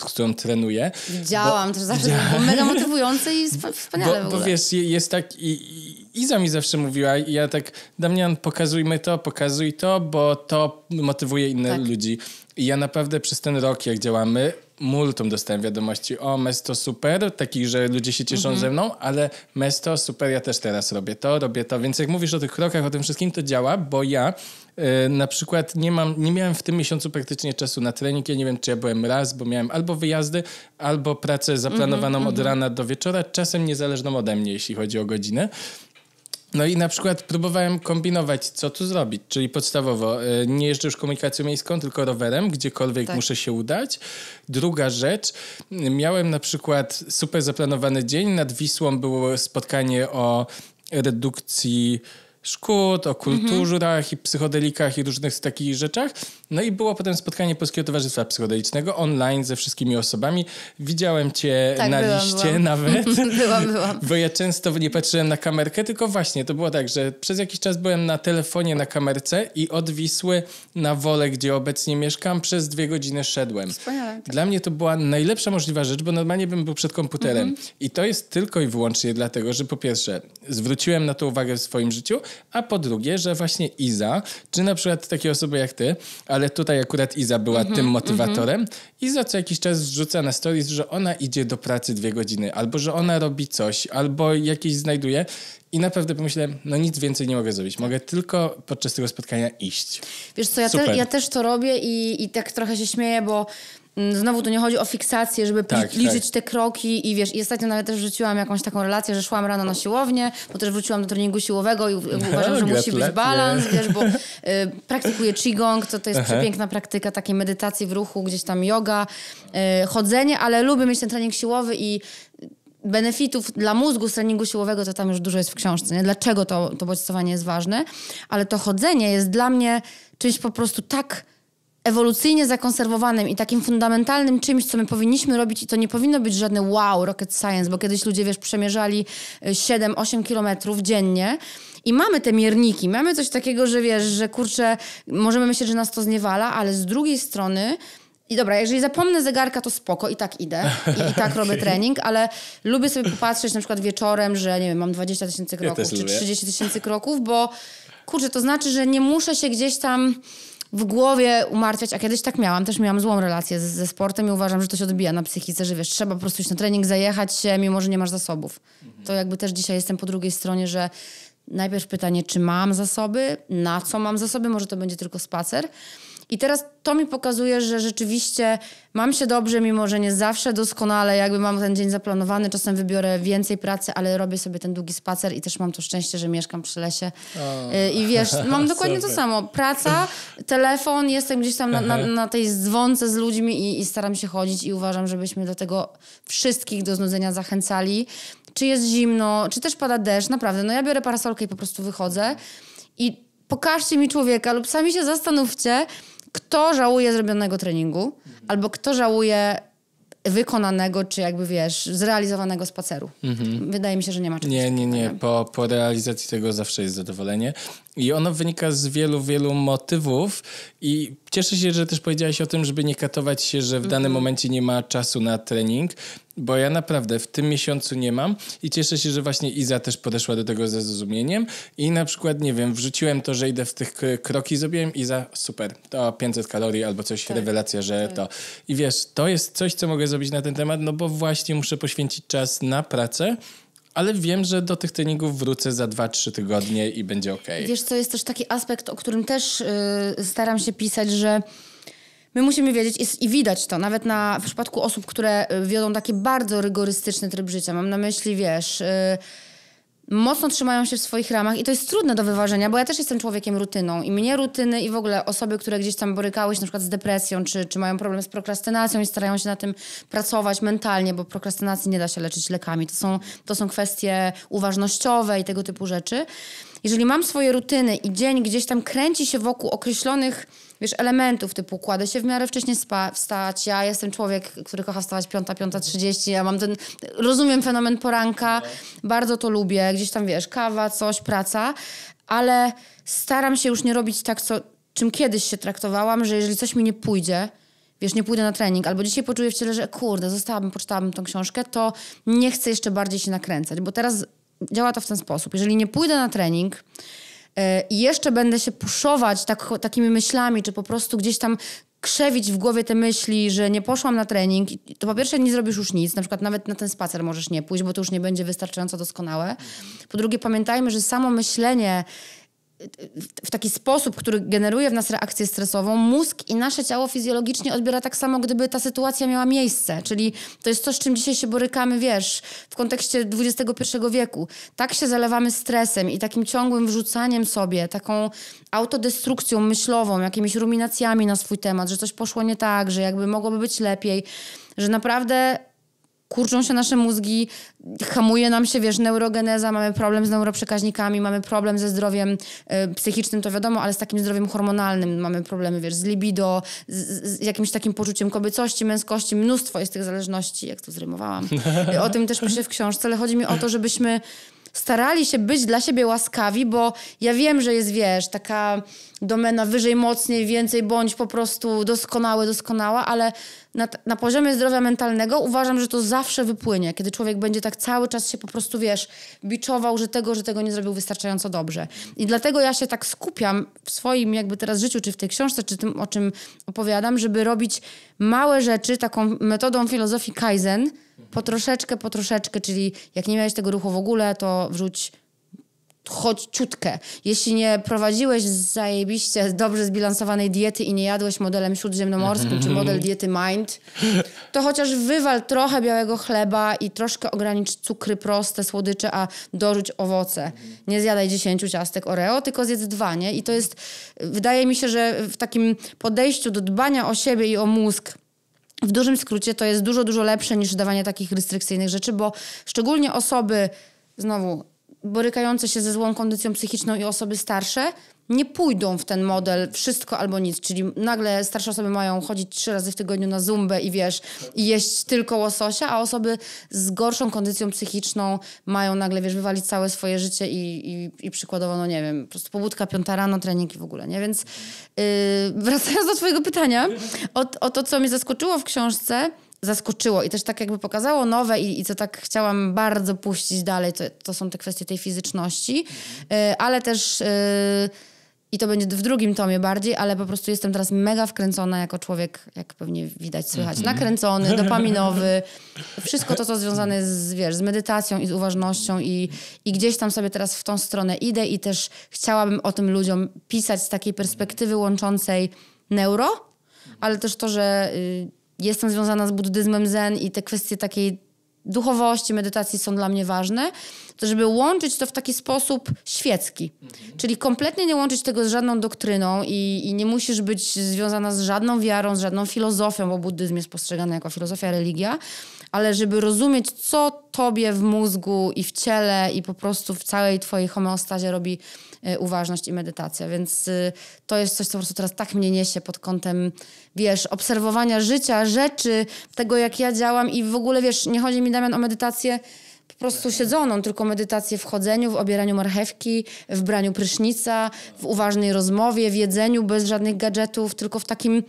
z którą trenuję, Widziałam bo, zawsze, bo mega motywujące i wspaniale bo, Bo wiesz, jest tak i, i Iza mi zawsze mówiła, ja tak, Damian pokazujmy to, pokazuj to, bo to motywuje innych tak. ludzi. I ja naprawdę przez ten rok, jak działamy, multum dostałem wiadomości, o mesto super, takich, że ludzie się cieszą mhm. ze mną, ale mesto super ja też teraz robię to, robię to, więc jak mówisz o tych krokach, o tym wszystkim, to działa, bo ja y, na przykład nie mam, nie miałem w tym miesiącu praktycznie czasu na trening, ja nie wiem, czy ja byłem raz, bo miałem albo wyjazdy, albo pracę zaplanowaną mhm, od mhm. rana do wieczora, czasem niezależną ode mnie, jeśli chodzi o godzinę, no i na przykład próbowałem kombinować, co tu zrobić. Czyli podstawowo, e, nie jeżdżę już komunikacją miejską, tylko rowerem, gdziekolwiek tak. muszę się udać. Druga rzecz, miałem na przykład super zaplanowany dzień. Nad Wisłą było spotkanie o redukcji szkód, o mhm. kulturach mhm. i psychodelikach i różnych takich rzeczach. No i było potem spotkanie Polskiego Towarzystwa Psychodelicznego online ze wszystkimi osobami. Widziałem cię tak, na byłam, liście byłam. nawet. byłam, byłam. Bo ja często nie patrzyłem na kamerkę, tylko właśnie to było tak, że przez jakiś czas byłem na telefonie na kamerce i od Wisły na Wolę, gdzie obecnie mieszkam, przez dwie godziny szedłem. Wspaniale. Tak. Dla mnie to była najlepsza możliwa rzecz, bo normalnie bym był przed komputerem. Mhm. I to jest tylko i wyłącznie dlatego, że po pierwsze zwróciłem na to uwagę w swoim życiu, a po drugie, że właśnie Iza, czy na przykład takie osoby jak ty, ale tutaj akurat Iza była mm -hmm, tym mhm. motywatorem, mm -hmm. Iza co jakiś czas wrzuca na stories, że ona idzie do pracy dwie godziny, albo że ona robi coś, albo jakieś znajduje i naprawdę pomyślałem, no nic więcej nie mogę zrobić. Mogę tylko podczas tego spotkania iść. Wiesz co, ja, te, ja też to robię i, i tak trochę się śmieję, bo Mm, znowu tu nie chodzi o fiksację, żeby tak, liczyć tak. te kroki i wiesz, i ostatnio nawet też wrzuciłam jakąś taką relację, że szłam rano na siłownię, bo też wróciłam do treningu siłowego i no, uważam, no, że musi być balans, wiesz, bo y, praktykuję qigong, to, to jest Aha. przepiękna praktyka takiej medytacji w ruchu, gdzieś tam yoga, y, chodzenie, ale lubię mieć ten trening siłowy i benefitów dla mózgu z treningu siłowego to tam już dużo jest w książce, nie? dlaczego to, to bodźcowanie jest ważne, ale to chodzenie jest dla mnie czymś po prostu tak ewolucyjnie zakonserwowanym i takim fundamentalnym czymś, co my powinniśmy robić i to nie powinno być żadne wow, rocket science, bo kiedyś ludzie, wiesz, przemierzali 7-8 y, kilometrów dziennie i mamy te mierniki, mamy coś takiego, że wiesz, że kurczę, możemy myśleć, że nas to zniewala, ale z drugiej strony... I dobra, jeżeli zapomnę zegarka, to spoko, i tak idę, i, i tak robię okay. trening, ale lubię sobie popatrzeć na przykład wieczorem, że nie wiem, mam 20 tysięcy kroków, ja czy 30 tysięcy kroków, bo kurczę, to znaczy, że nie muszę się gdzieś tam w głowie umartwiać, a kiedyś tak miałam, też miałam złą relację ze sportem i uważam, że to się odbija na psychice, że wiesz, trzeba po prostu iść na trening, zajechać się, mimo że nie masz zasobów. Mhm. To jakby też dzisiaj jestem po drugiej stronie, że najpierw pytanie, czy mam zasoby, na co mam zasoby, może to będzie tylko spacer, i teraz to mi pokazuje, że rzeczywiście mam się dobrze, mimo że nie zawsze doskonale, jakby mam ten dzień zaplanowany, czasem wybiorę więcej pracy, ale robię sobie ten długi spacer i też mam to szczęście, że mieszkam przy lesie. O. Y, I wiesz, mam dokładnie to samo. Praca, telefon, jestem gdzieś tam na, na, na tej dzwonce z ludźmi i, i staram się chodzić i uważam, żebyśmy do tego wszystkich do znudzenia zachęcali. Czy jest zimno, czy też pada deszcz, naprawdę. No ja biorę parasolkę i po prostu wychodzę. I pokażcie mi człowieka lub sami się zastanówcie, kto żałuje zrobionego treningu, albo kto żałuje wykonanego, czy jakby wiesz, zrealizowanego spaceru. Mhm. Wydaje mi się, że nie ma czegoś Nie, nie, nie. Po, po realizacji tego zawsze jest zadowolenie. I ono wynika z wielu, wielu motywów i cieszę się, że też powiedziałaś o tym, żeby nie katować się, że w mm -hmm. danym mhm. momencie nie ma czasu na trening, bo ja naprawdę w tym miesiącu nie mam i cieszę się, że właśnie Iza też podeszła do tego ze zrozumieniem i na przykład, nie wiem, wrzuciłem to, że idę w tych kroki, zrobiłem Iza, super, to 500 kalorii albo coś, tak. rewelacja, że tak. to. I wiesz, to jest coś, co mogę zrobić na ten temat, no bo właśnie muszę poświęcić czas na pracę, ale wiem, że do tych treningów wrócę za 2-3 tygodnie i będzie ok. Wiesz, co jest też taki aspekt, o którym też yy, staram się pisać, że my musimy wiedzieć i, i, widać to, nawet na, w przypadku osób, które y, wiodą taki bardzo rygorystyczny tryb życia. Mam na myśli, wiesz. Yy, mocno trzymają się w swoich ramach i to jest trudne do wyważenia, bo ja też jestem człowiekiem rutyną i mnie rutyny i w ogóle osoby, które gdzieś tam borykały się na przykład z depresją, czy, czy mają problem z prokrastynacją i starają się na tym pracować mentalnie, bo prokrastynacji nie da się leczyć lekami. To są, to są kwestie uważnościowe i tego typu rzeczy. Jeżeli mam swoje rutyny i dzień gdzieś tam kręci się wokół określonych wiesz, elementów typu kładę się w miarę wcześniej spa- wstać, ja jestem człowiek, który kocha wstawać 5, 5.30, ja mam ten, rozumiem fenomen poranka, bardzo to lubię, gdzieś tam wiesz, kawa, coś, praca, ale staram się już nie robić tak, co, czym kiedyś się traktowałam, że jeżeli coś mi nie pójdzie, wiesz, nie pójdę na trening, albo dzisiaj poczuję w ciele, że kurde, zostałabym, poczytałabym tą książkę, to nie chcę jeszcze bardziej się nakręcać, bo teraz działa to w ten sposób. Jeżeli nie pójdę na trening, E, I jeszcze będę się puszować tak, takimi myślami, czy po prostu gdzieś tam krzewić w głowie te myśli, że nie poszłam na trening, to po pierwsze nie zrobisz już nic, na przykład nawet na ten spacer możesz nie pójść, bo to już nie będzie wystarczająco doskonałe. Po drugie, pamiętajmy, że samo myślenie w taki sposób, który generuje w nas reakcję stresową, mózg i nasze ciało fizjologicznie odbiera tak samo, gdyby ta sytuacja miała miejsce. Czyli to jest coś, z czym dzisiaj się borykamy, wiesz, w kontekście XXI wieku. Tak się zalewamy stresem i takim ciągłym wrzucaniem sobie, taką autodestrukcją myślową, jakimiś ruminacjami na swój temat, że coś poszło nie tak, że jakby mogłoby być lepiej, że naprawdę kurczą się nasze mózgi, hamuje nam się, wiesz, neurogeneza, mamy problem z neuroprzekaźnikami, mamy problem ze zdrowiem y, psychicznym, to wiadomo, ale z takim zdrowiem hormonalnym mamy problemy, wiesz, z libido, z, z, jakimś takim poczuciem kobiecości, męskości, mnóstwo jest tych zależności, jak to zrymowałam. O tym też piszę w książce, ale chodzi mi o to, żebyśmy starali się być dla siebie łaskawi, bo ja wiem, że jest, wiesz, taka domena wyżej, mocniej, więcej, bądź po prostu doskonały, doskonała, ale na, na poziomie zdrowia mentalnego uważam, że to zawsze wypłynie, kiedy człowiek będzie tak cały czas się po prostu, wiesz, biczował, że tego, że tego nie zrobił wystarczająco dobrze. I dlatego ja się tak skupiam w swoim jakby teraz życiu, czy w tej książce, czy tym, o czym opowiadam, żeby robić małe rzeczy taką metodą filozofii Kaizen, po troszeczkę, po troszeczkę, czyli jak nie miałeś tego ruchu w ogóle, to wrzuć choć ciutkę. Jeśli nie prowadziłeś zajebiście dobrze zbilansowanej diety i nie jadłeś modelem śródziemnomorskim czy model diety Mind, to chociaż wywal trochę białego chleba i troszkę ogranicz cukry proste, słodycze, a dorzuć owoce. Nie zjadaj 10 ciastek Oreo, tylko zjedz dwa, nie? I to jest, wydaje mi się, że w takim podejściu do dbania o siebie i o mózg, w dużym skrócie to jest dużo, dużo lepsze niż dawanie takich restrykcyjnych rzeczy, bo szczególnie osoby, znowu borykające się ze złą kondycją psychiczną i osoby starsze nie pójdą w ten model wszystko albo nic, czyli nagle starsze osoby mają chodzić trzy razy w tygodniu na zumbę i wiesz, i jeść tylko łososia, a osoby z gorszą kondycją psychiczną mają nagle, wiesz, wywalić całe swoje życie i, i, i przykładowo, no nie wiem, po prostu pobudka, piąta rano, treningi w ogóle, nie? Więc yy, wracając do twojego pytania o, o to, co mnie zaskoczyło w książce, zaskoczyło i też tak jakby pokazało nowe i, i co tak chciałam bardzo puścić dalej, to, to są te kwestie tej fizyczności, yy, ale też... Yy, i to będzie w drugim tomie bardziej, ale po prostu jestem teraz mega wkręcona jako człowiek, jak pewnie widać, słychać. Mhm. Nakręcony, dopaminowy. Wszystko to, co związane jest z, wiesz, z medytacją i z uważnością i, i gdzieś tam sobie teraz w tą stronę idę i też chciałabym o tym ludziom pisać z takiej perspektywy łączącej neuro, ale też to, że y, jestem związana z buddyzmem zen i te kwestie takiej duchowości, medytacji są dla mnie ważne, to żeby łączyć to w taki sposób świecki. Mhm. Czyli kompletnie nie łączyć tego z żadną doktryną i, i, nie musisz być związana z żadną wiarą, z żadną filozofią, bo buddyzm jest postrzegany jako filozofia, religia, ale żeby rozumieć, co tobie w mózgu i w ciele i po prostu w całej twojej homeostazie robi e, uważność i medytacja. Więc e, to jest coś, co po prostu teraz tak mnie niesie pod kątem wiesz, obserwowania życia, rzeczy, tego jak ja działam i w ogóle, wiesz, nie chodzi mi Damian o medytację po prostu siedzoną, tylko medytację w chodzeniu, w obieraniu marchewki, w braniu prysznica, w uważnej rozmowie, w jedzeniu bez żadnych gadżetów, tylko w takim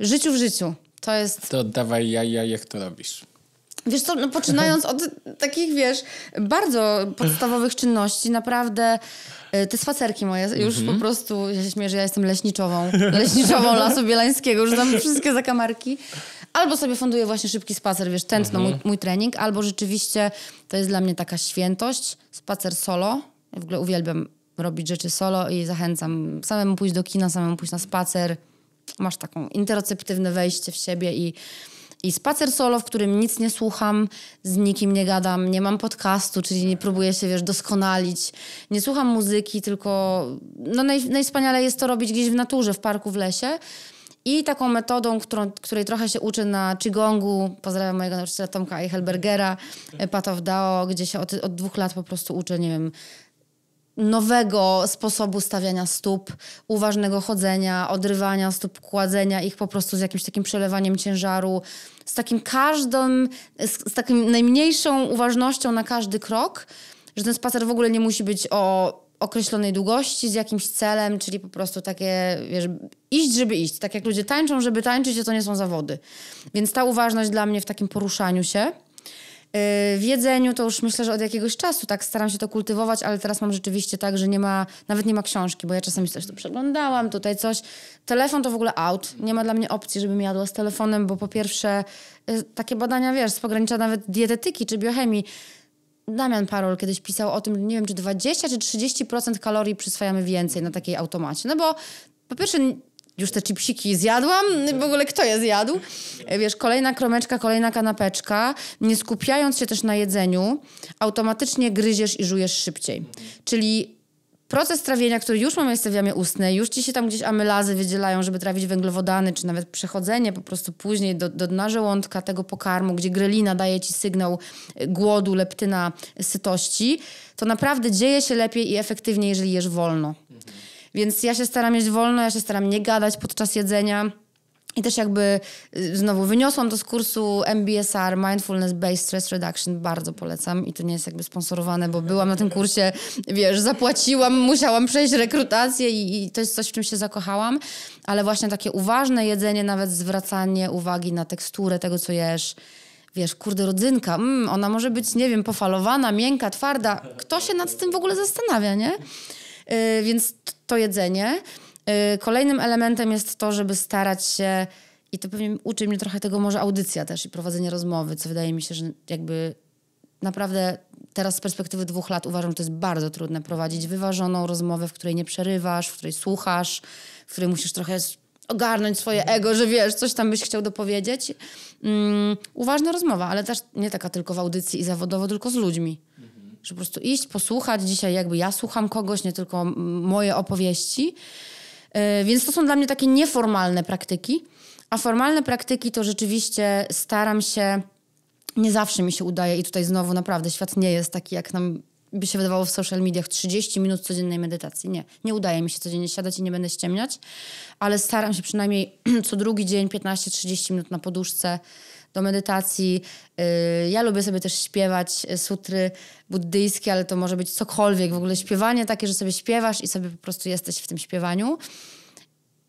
życiu w życiu. To jest... To dawaj ja, ja, jak to robisz? Wiesz co, no poczynając od takich, wiesz, bardzo podstawowych czynności, naprawdę E, te spacerki moje, już mhm. po prostu, ja się śmieję, że ja jestem leśniczową, leśniczową Lasu Bielańskiego, już tam wszystkie zakamarki. Albo sobie funduję właśnie szybki spacer, wiesz, tętno mój, mhm. mój trening, albo rzeczywiście to jest dla mnie taka świętość, spacer solo. Ja w ogóle uwielbiam robić rzeczy solo i zachęcam samemu pójść do kina, samemu pójść na spacer. Masz taką interoceptywne wejście w siebie i i spacer solo, w którym nic nie słucham, z nikim nie gadam, nie mam podcastu, czyli nie próbuję się, wiesz, doskonalić. Nie słucham muzyki, tylko no naj, najwspaniale jest to robić gdzieś w naturze, w parku, w lesie. I taką metodą, którą, której trochę się uczę na Qigongu, pozdrawiam mojego nauczyciela Tomka Eichelbergera, Path of Dao, gdzie się od, od dwóch lat po prostu uczę, nie wiem, nowego sposobu stawiania stóp, uważnego chodzenia, odrywania stóp, kładzenia ich po prostu z jakimś takim przelewaniem ciężaru, z takim każdym, z, z takim najmniejszą uważnością na każdy krok, że ten spacer w ogóle nie musi być o określonej długości, z jakimś celem, czyli po prostu takie, wiesz, iść, żeby iść. Tak jak ludzie tańczą, żeby tańczyć, to nie są zawody. Więc ta uważność dla mnie w takim poruszaniu się Y, w jedzeniu to już myślę, że od jakiegoś czasu tak staram się to kultywować, ale teraz mam rzeczywiście tak, że nie ma, nawet nie ma książki, bo ja czasami coś tu przeglądałam, tutaj coś. Telefon to w ogóle out. Nie ma dla mnie opcji, żebym jadła z telefonem, bo po pierwsze y, takie badania, wiesz, z pogranicza nawet dietetyki czy biochemii. Damian Parol kiedyś pisał o tym, nie wiem, czy 20 czy 30% kalorii przyswajamy więcej na takiej automacie. No bo po pierwsze już te chipsiki zjadłam, w ogóle kto je zjadł? E, wiesz, kolejna kromeczka, kolejna kanapeczka, nie skupiając się też na jedzeniu, automatycznie gryziesz i żujesz szybciej. Czyli proces trawienia, który już ma miejsce w jamie ustnej, już ci się tam gdzieś amylazy wydzielają, żeby trawić węglowodany, czy nawet przechodzenie po prostu później do, do dna żołądka tego pokarmu, gdzie grelina daje ci sygnał e, głodu, leptyna, sytości, to naprawdę dzieje się lepiej i efektywniej, jeżeli jesz wolno. Mhm. Więc ja się staram jeść wolno, ja się staram nie gadać podczas jedzenia. I też jakby y, znowu wyniosłam to z kursu MBSR, Mindfulness Based Stress Reduction, bardzo polecam i to nie jest jakby sponsorowane, bo byłam na tym kursie, wiesz, zapłaciłam, musiałam przejść rekrutację i, i to jest coś, w czym się zakochałam, ale właśnie takie uważne jedzenie, nawet zwracanie uwagi na teksturę tego, co jesz, wiesz, kurde, rodzynka, mm, ona może być, nie wiem, pofalowana, miękka, twarda, kto się nad tym w ogóle zastanawia, nie? Y, więc to jedzenie. Y, kolejnym elementem jest to, żeby starać się, i to pewnie uczy mnie trochę tego może audycja też i prowadzenie rozmowy, co wydaje mi się, że jakby naprawdę teraz z perspektywy dwóch lat uważam, że to jest bardzo trudne prowadzić wyważoną rozmowę, w której nie przerywasz, w której słuchasz, w której musisz trochę ogarnąć swoje ego, że wiesz, coś tam byś chciał dopowiedzieć. Um, uważna rozmowa, ale też nie taka tylko w audycji i zawodowo, tylko z ludźmi że po prostu iść, posłuchać. Dzisiaj jakby ja słucham kogoś, nie tylko moje opowieści. E, więc to są dla mnie takie nieformalne praktyki. A formalne praktyki to rzeczywiście staram się, nie zawsze mi się udaje i tutaj znowu naprawdę świat nie jest taki, jak nam by się wydawało w social mediach 30 minut codziennej medytacji. Nie, nie udaje mi się codziennie siadać i nie będę ściemniać, ale staram się przynajmniej co drugi dzień 15-30 minut na poduszce do medytacji. Y, ja lubię sobie też śpiewać y, sutry buddyjskie, ale to może być cokolwiek, w ogóle śpiewanie takie, że sobie śpiewasz i sobie po prostu jesteś w tym śpiewaniu.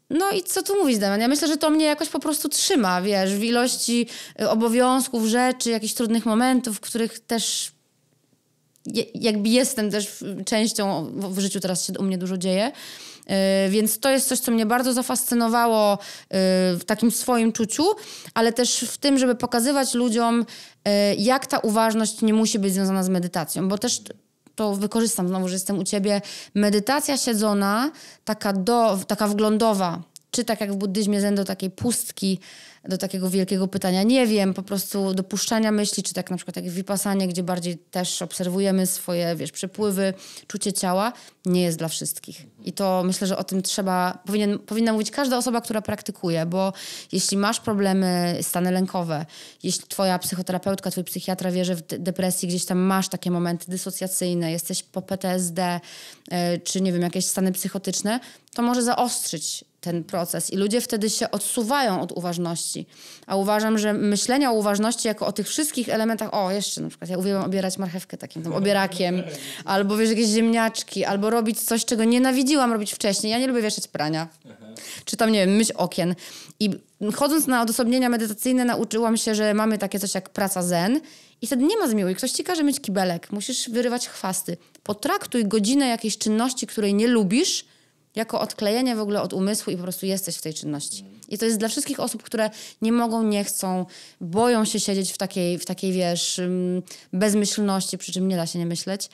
No i co tu mówić, Damian? Ja myślę, że to mnie jakoś po prostu trzyma, wiesz, w ilości y, obowiązków, rzeczy, jakichś trudnych momentów, w których też jakby jestem też częścią, w życiu teraz się u mnie dużo dzieje. Y, więc to jest coś, co mnie bardzo zafascynowało y, w takim swoim czuciu, ale też w tym, żeby pokazywać ludziom, y, jak ta uważność nie musi być związana z medytacją, bo też to wykorzystam znowu, że jestem u ciebie. Medytacja siedzona, taka, do, taka wglądowa, czy tak jak w buddyzmie zendo takiej pustki, do takiego wielkiego pytania. Nie wiem, po prostu dopuszczania myśli, czy tak na przykład jak wypasanie, gdzie bardziej też obserwujemy swoje, wiesz, przepływy, czucie ciała, nie jest dla wszystkich. I to myślę, że o tym trzeba, powinien, powinna mówić każda osoba, która praktykuje, bo jeśli masz problemy, stany lękowe, jeśli twoja psychoterapeutka, twój psychiatra wie, że w depresji gdzieś tam masz takie momenty dysocjacyjne, jesteś po PTSD, e, czy nie wiem, jakieś stany psychotyczne, to może zaostrzyć ten proces i ludzie wtedy się odsuwają od uważności. A uważam, że myślenie o uważności jako o tych wszystkich elementach, o jeszcze na przykład ja uwielbiam obierać marchewkę takim tam obierakiem, albo wiesz, jakieś ziemniaczki, albo robić coś, czego nienawidziłam robić wcześniej. Ja nie lubię wieszać prania. Aha. Czy tam, nie wiem, myć okien. I chodząc na odosobnienia medytacyjne nauczyłam się, że mamy takie coś jak praca zen i wtedy nie ma zmiłuj. Ktoś ci każe myć kibelek, musisz wyrywać chwasty. Potraktuj godzinę jakiejś czynności, której nie lubisz, jako odklejenie w ogóle od umysłu i po prostu jesteś w tej czynności. I to jest dla wszystkich osób, które nie mogą, nie chcą, boją się siedzieć w takiej, w takiej wiesz, mm, bezmyślności, przy czym nie da się nie myśleć.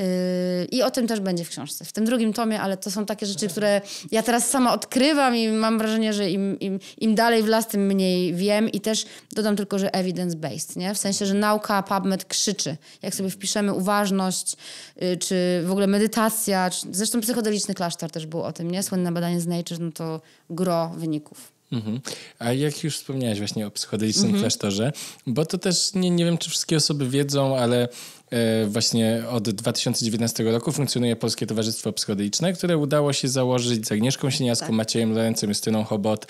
Yy, I o tym też będzie w książce, w tym drugim tomie, ale to są takie rzeczy, które ja teraz sama odkrywam i mam wrażenie, że im, im, im dalej w las, tym mniej wiem. I też dodam tylko, że evidence-based, nie? W sensie, że nauka PubMed krzyczy. Jak sobie wpiszemy uważność, yy, czy w ogóle medytacja, czy... zresztą psychodeliczny klasztor też był o tym, nie? Słynne badanie z Nature, no to gro wyników. Mhm. A jak już wspomniałeś właśnie o psychodelicznym mhm. klasztorze, bo to też nie, nie wiem, czy wszystkie osoby wiedzą, ale E, właśnie od 2019 roku funkcjonuje Polskie Towarzystwo Psychodeliczne, które udało się założyć z Agnieszką Sieniaską, tak. Maciejem Lorencem, Justyną Hobot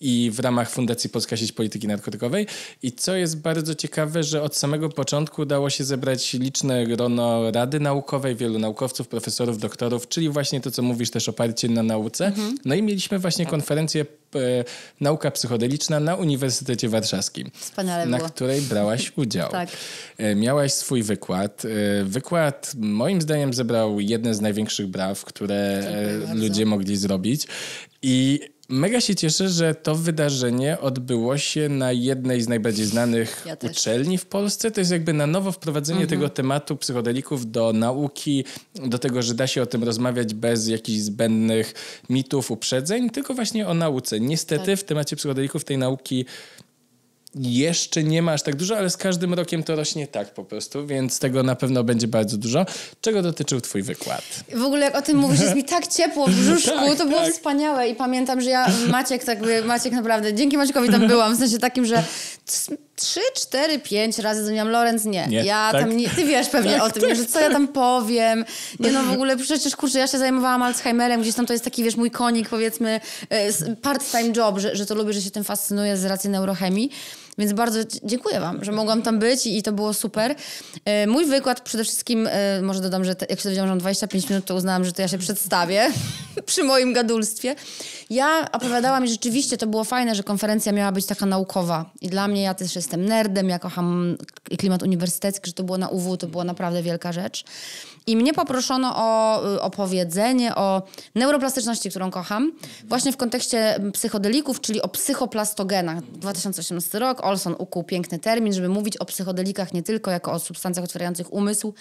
i w ramach Fundacji Polska Sieć Polityki Narkotykowej. I co jest bardzo ciekawe, że od samego początku udało się zebrać liczne grono Rady Naukowej, wielu naukowców, profesorów, doktorów, czyli właśnie to, co mówisz też oparcie na nauce. Mhm. No i mieliśmy właśnie tak. konferencję e, nauka psychodeliczna na Uniwersytecie Warszawskim. Wspaniale na było. której brałaś udział. tak. E, miałaś swój wykład wykład. E, wykład moim zdaniem zebrał jedne z największych braw, które e, Dziękuję ludzie bardzo. mogli zrobić. I Mega się cieszę, że to wydarzenie odbyło się na jednej z najbardziej znanych ja uczelni w Polsce. To jest jakby na nowo wprowadzenie mhm. tego tematu psychodelików do nauki, do tego, że da się o tym rozmawiać bez jakichś zbędnych mitów, uprzedzeń, tylko właśnie o nauce. Niestety tak. w temacie psychodelików tej nauki jeszcze nie ma aż tak dużo, ale z każdym rokiem to rośnie tak po prostu, więc tego na pewno będzie bardzo dużo. Czego dotyczył twój wykład? W ogóle jak o tym mówisz, jest mi tak ciepło w brzuszku, tak, to było tak. wspaniałe i pamiętam, że ja Maciek, tak, Maciek naprawdę, dzięki Maciekowi tam byłam, w sensie takim, że trzy, cztery, pięć razy dzwoniłam, Lorenz nie. nie ja tak? tam nie, ty wiesz pewnie tak, o tym, tak, że co ja tak. tam powiem. Nie no w ogóle przecież kurczę, ja się zajmowałam Alzheimerem, gdzieś tam to jest taki wiesz mój konik powiedzmy e, part-time job, że, że to lubię, że się tym fascynuję z racji neurochemii. Więc bardzo dziękuję Wam, że mogłam tam być i, i to było super. E, mój wykład przede wszystkim, e, może dodam, że te, jak się dowiedziałam, że mam 25 minut, to uznałam, że to ja się przedstawię przy moim gadulstwie. Ja opowiadałam i rzeczywiście to było fajne, że konferencja miała być taka naukowa. I dla mnie, ja też jestem nerdem, ja kocham klimat uniwersytecki, że to było na UW, to była naprawdę wielka rzecz. I mnie poproszono o y, opowiedzenie o neuroplastyczności, którą kocham, właśnie w kontekście psychodelików, czyli o psychoplastogenach. 2018 rok, Olson ukuł piękny termin, żeby mówić o psychodelikach nie tylko jako o substancjach otwierających umysł,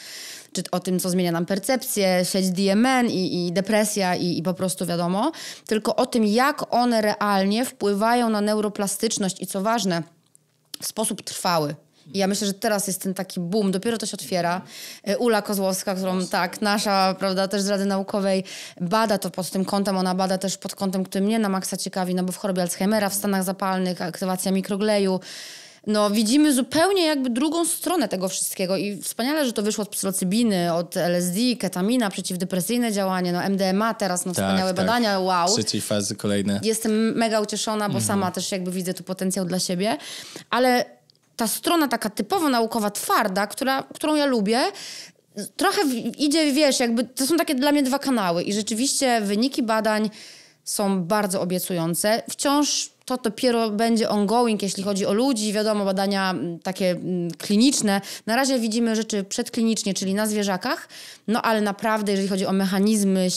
czy o tym, co zmienia nam percepcję, sieć DMN i, i depresja i, i po prostu wiadomo, tylko o tym, jak one realnie wpływają na neuroplastyczność i co ważne, w sposób trwały. I ja myślę, że teraz jest ten taki boom, dopiero to się otwiera. E, Ula Kozłowska, którą tak, nasza, prawda, też z Rady Naukowej bada to pod tym kątem, ona bada też pod kątem, który mnie na maksa ciekawi, no bo w chorobie Alzheimera, w stanach zapalnych, aktywacja mikrogleju, no, widzimy zupełnie jakby drugą stronę tego wszystkiego i wspaniale, że to wyszło od psylocybiny, od LSD, ketamina, przeciwdepresyjne działanie, no MDMA teraz, no tak, wspaniałe tak. badania, wow. Trzeciej fazy kolejne. Jestem mega ucieszona, bo mhm. sama też jakby widzę tu potencjał dla siebie, ale ta strona taka typowo naukowa, twarda, która, którą ja lubię, trochę idzie, wiesz, jakby to są takie dla mnie dwa kanały i rzeczywiście wyniki badań są bardzo obiecujące. Wciąż to dopiero będzie ongoing, jeśli chodzi o ludzi, wiadomo, badania takie kliniczne. Na razie widzimy rzeczy przedklinicznie, czyli na zwierzakach, no ale naprawdę, jeżeli chodzi o mechanizmy,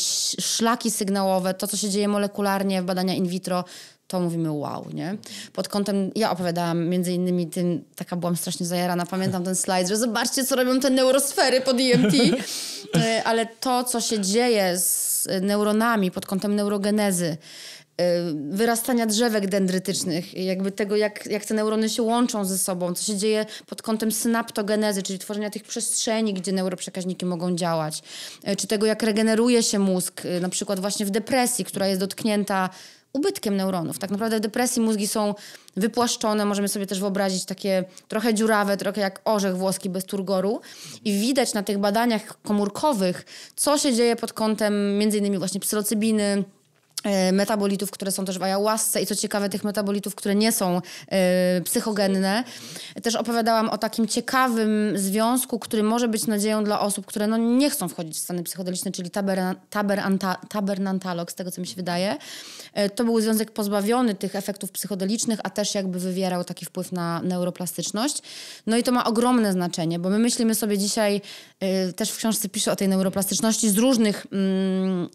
szlaki sygnałowe, to co się dzieje molekularnie w badania in vitro, to mówimy wow, nie? Pod kątem, ja opowiadałam między innymi tym, taka byłam strasznie zajarana, pamiętam ten slajd, że zobaczcie, co robią te neurosfery pod EMT, e, ale to, co się dzieje z neuronami pod kątem neurogenezy, e, wyrastania drzewek dendrytycznych, jakby tego, jak, jak te neurony się łączą ze sobą, co się dzieje pod kątem synaptogenezy, czyli tworzenia tych przestrzeni, gdzie neuroprzekaźniki mogą działać, e, czy tego, jak regeneruje się mózg, na przykład właśnie w depresji, która jest dotknięta ubytkiem neuronów. Tak naprawdę w depresji mózgi są wypłaszczone, możemy sobie też wyobrazić takie trochę dziurawe, trochę jak orzech włoski bez turgoru i widać na tych badaniach komórkowych, co się dzieje pod kątem między innymi właśnie psylocybiny, E, metabolitów, które są też w ayahuasce i co ciekawe tych metabolitów, które nie są y, psychogenne. Też opowiadałam o takim ciekawym związku, który może być nadzieją dla osób, które no, nie chcą wchodzić w stany psychodeliczne, czyli taber, taber anta, tabernantalog, z tego co mi się wydaje. Y, to był związek pozbawiony tych efektów psychodelicznych, a też jakby wywierał taki wpływ na neuroplastyczność. No i to ma ogromne znaczenie, bo my myślimy sobie dzisiaj, y, też w książce piszę o tej neuroplastyczności z różnych mm,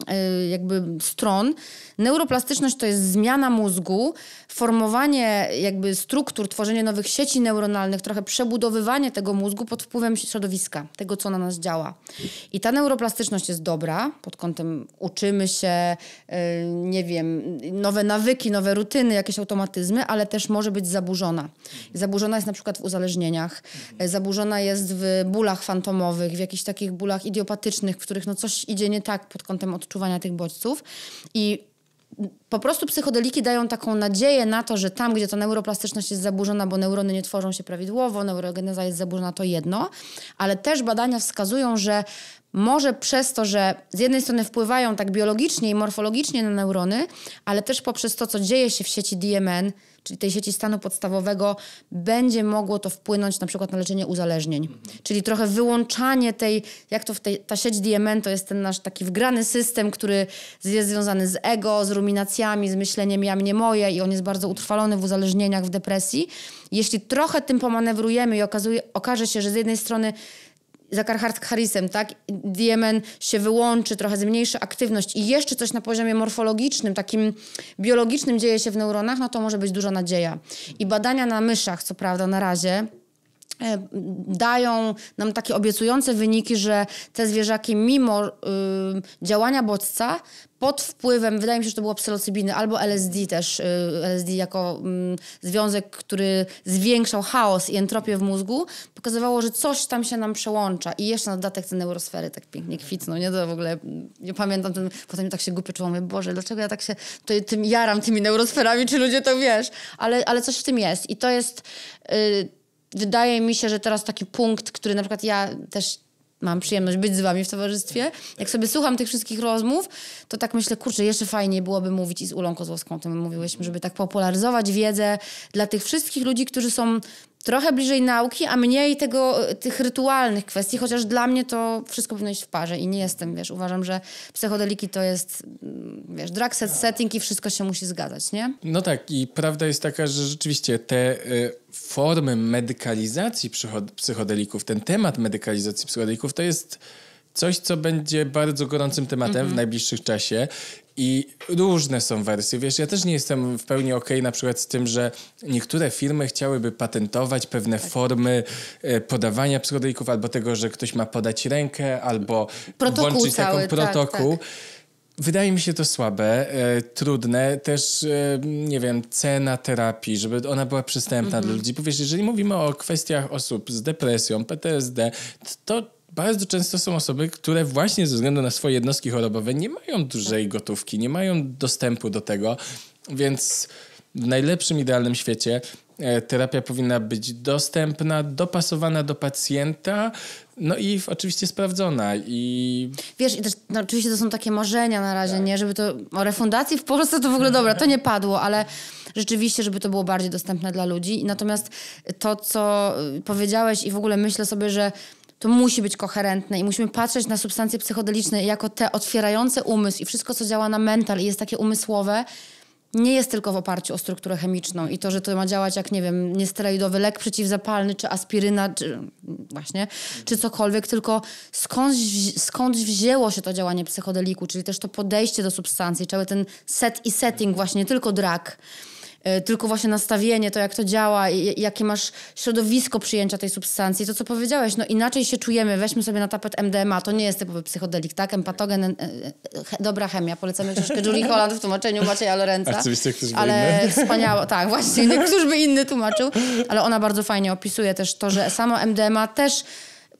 jakby stron, Neuroplastyczność to jest zmiana mózgu, formowanie jakby struktur, tworzenie nowych sieci neuronalnych, trochę przebudowywanie tego mózgu pod wpływem środowiska, tego co na nas działa. I ta neuroplastyczność jest dobra pod kątem uczymy się, y, nie wiem, nowe nawyki, nowe rutyny, jakieś automatyzmy, ale też może być zaburzona. Zaburzona jest na przykład w uzależnieniach, y, zaburzona jest w bólach fantomowych, w jakichś takich bólach idiopatycznych, w których no coś idzie nie tak pod kątem odczuwania tych bodźców. I po prostu psychodeliki dają taką nadzieję na to, że tam, gdzie ta neuroplastyczność jest zaburzona, bo neurony nie tworzą się prawidłowo, neurogeneza jest zaburzona, to jedno, ale też badania wskazują, że może przez to, że z jednej strony wpływają tak biologicznie i morfologicznie na neurony, ale też poprzez to, co dzieje się w sieci DMN, czyli tej sieci stanu podstawowego, będzie mogło to wpłynąć na przykład na leczenie uzależnień. Czyli trochę wyłączanie tej, jak to tej, ta sieć DMN to jest ten nasz taki wgrany system, który jest związany z ego, z ruminacjami, z myśleniem ja, mnie, moje i on jest bardzo utrwalony w uzależnieniach, w depresji. Jeśli trochę tym pomanewrujemy i okazuje, okaże się, że z jednej strony za Carhartt Harrisem, tak? Diemen się wyłączy, trochę zmniejszy aktywność i jeszcze coś na poziomie morfologicznym, takim biologicznym dzieje się w neuronach, no to może być duża nadzieja. I badania na myszach, co prawda na razie, E, dają nam takie obiecujące wyniki, że te zwierzaki mimo y, działania bodźca pod wpływem, wydaje mi się, że to było psylocybiny albo LSD też, y, LSD jako y, związek, który zwiększał chaos i entropię w mózgu, pokazywało, że coś tam się nam przełącza i jeszcze na dodatek te neurosfery tak pięknie kwitną, nie? To w ogóle, nie pamiętam, ten, potem tak się głupio czułam, mówię, Boże, dlaczego ja tak się tym jaram tymi neurosferami, czy ludzie to wiesz? Ale, ale coś w tym jest i to jest y, wydaje mi się, że teraz taki punkt, który na przykład ja też mam przyjemność być z wami w towarzystwie. Jak sobie słucham tych wszystkich rozmów, to tak myślę, kurczę, jeszcze fajniej byłoby mówić i z Ulą Kozłowską, o tym mówiłyśmy, żeby tak popularyzować wiedzę dla tych wszystkich ludzi, którzy są trochę bliżej nauki, a mniej tego, tych rytualnych kwestii, chociaż dla mnie to wszystko powinno iść w parze i nie jestem, wiesz, uważam, że psychodeliki to jest, mm, wiesz, drug set, setting i wszystko się musi zgadzać, nie? No tak i prawda jest taka, że rzeczywiście te y, formy medykalizacji psychodelików, ten temat medykalizacji psychodelików to jest coś, co będzie bardzo gorącym tematem w mhm. najbliższych czasie. I różne są wersje. Wiesz, ja też nie jestem w pełni okej okay, na przykład z tym, że niektóre firmy chciałyby patentować pewne tak. formy e, podawania psychodelików, albo tego, że ktoś ma podać rękę, albo protokół włączyć cały, taką protokół. Tak, tak. Wydaje mi się to słabe, e, trudne, też e, nie wiem, cena terapii, żeby ona była przystępna mm -hmm. dla mhm. ludzi. Powiesz, jeżeli mówimy o kwestiach osób z depresją, PTSD, to bardzo często są osoby, które właśnie ze względu na swoje jednostki chorobowe nie mają dużej gotówki, nie mają dostępu do tego, więc w najlepszym, idealnym świecie e, terapia powinna być dostępna, dopasowana do pacjenta, no i oczywiście sprawdzona. I... Wiesz, i też, no, oczywiście to są takie marzenia na razie, tak. nie? Żeby to o refundacji w Polsce to w ogóle dobra, to nie padło, ale rzeczywiście, żeby to było bardziej dostępne dla ludzi. Natomiast to, co powiedziałeś i w ogóle myślę sobie, że to musi być koherentne i musimy patrzeć na substancje psychodeliczne jako te otwierające umysł i wszystko, co działa na mental i jest takie umysłowe, nie jest tylko w oparciu o strukturę chemiczną i to, że to ma działać jak, nie wiem, niesteroidowy lek przeciwzapalny, czy aspiryna, czy właśnie, czy cokolwiek, tylko skąd, skąd wzięło się to działanie psychodeliku, czyli też to podejście do substancji, cały ten set i setting właśnie, nie tylko drag. E, tylko właśnie nastawienie, to jak to działa, jakie masz środowisko przyjęcia tej substancji, to co powiedziałeś, no inaczej się czujemy, weźmy sobie na tapet MDMA, to nie jest typowy psychodelik, tak? Empatogen, e, e, dobra chemia, polecamy książkę Julie Holland w tłumaczeniu Macieja Lorenza. Oczywiście ale wspaniało, tak, właśnie, któż by inny tłumaczył, ale ona bardzo fajnie opisuje też to, że samo MDMA też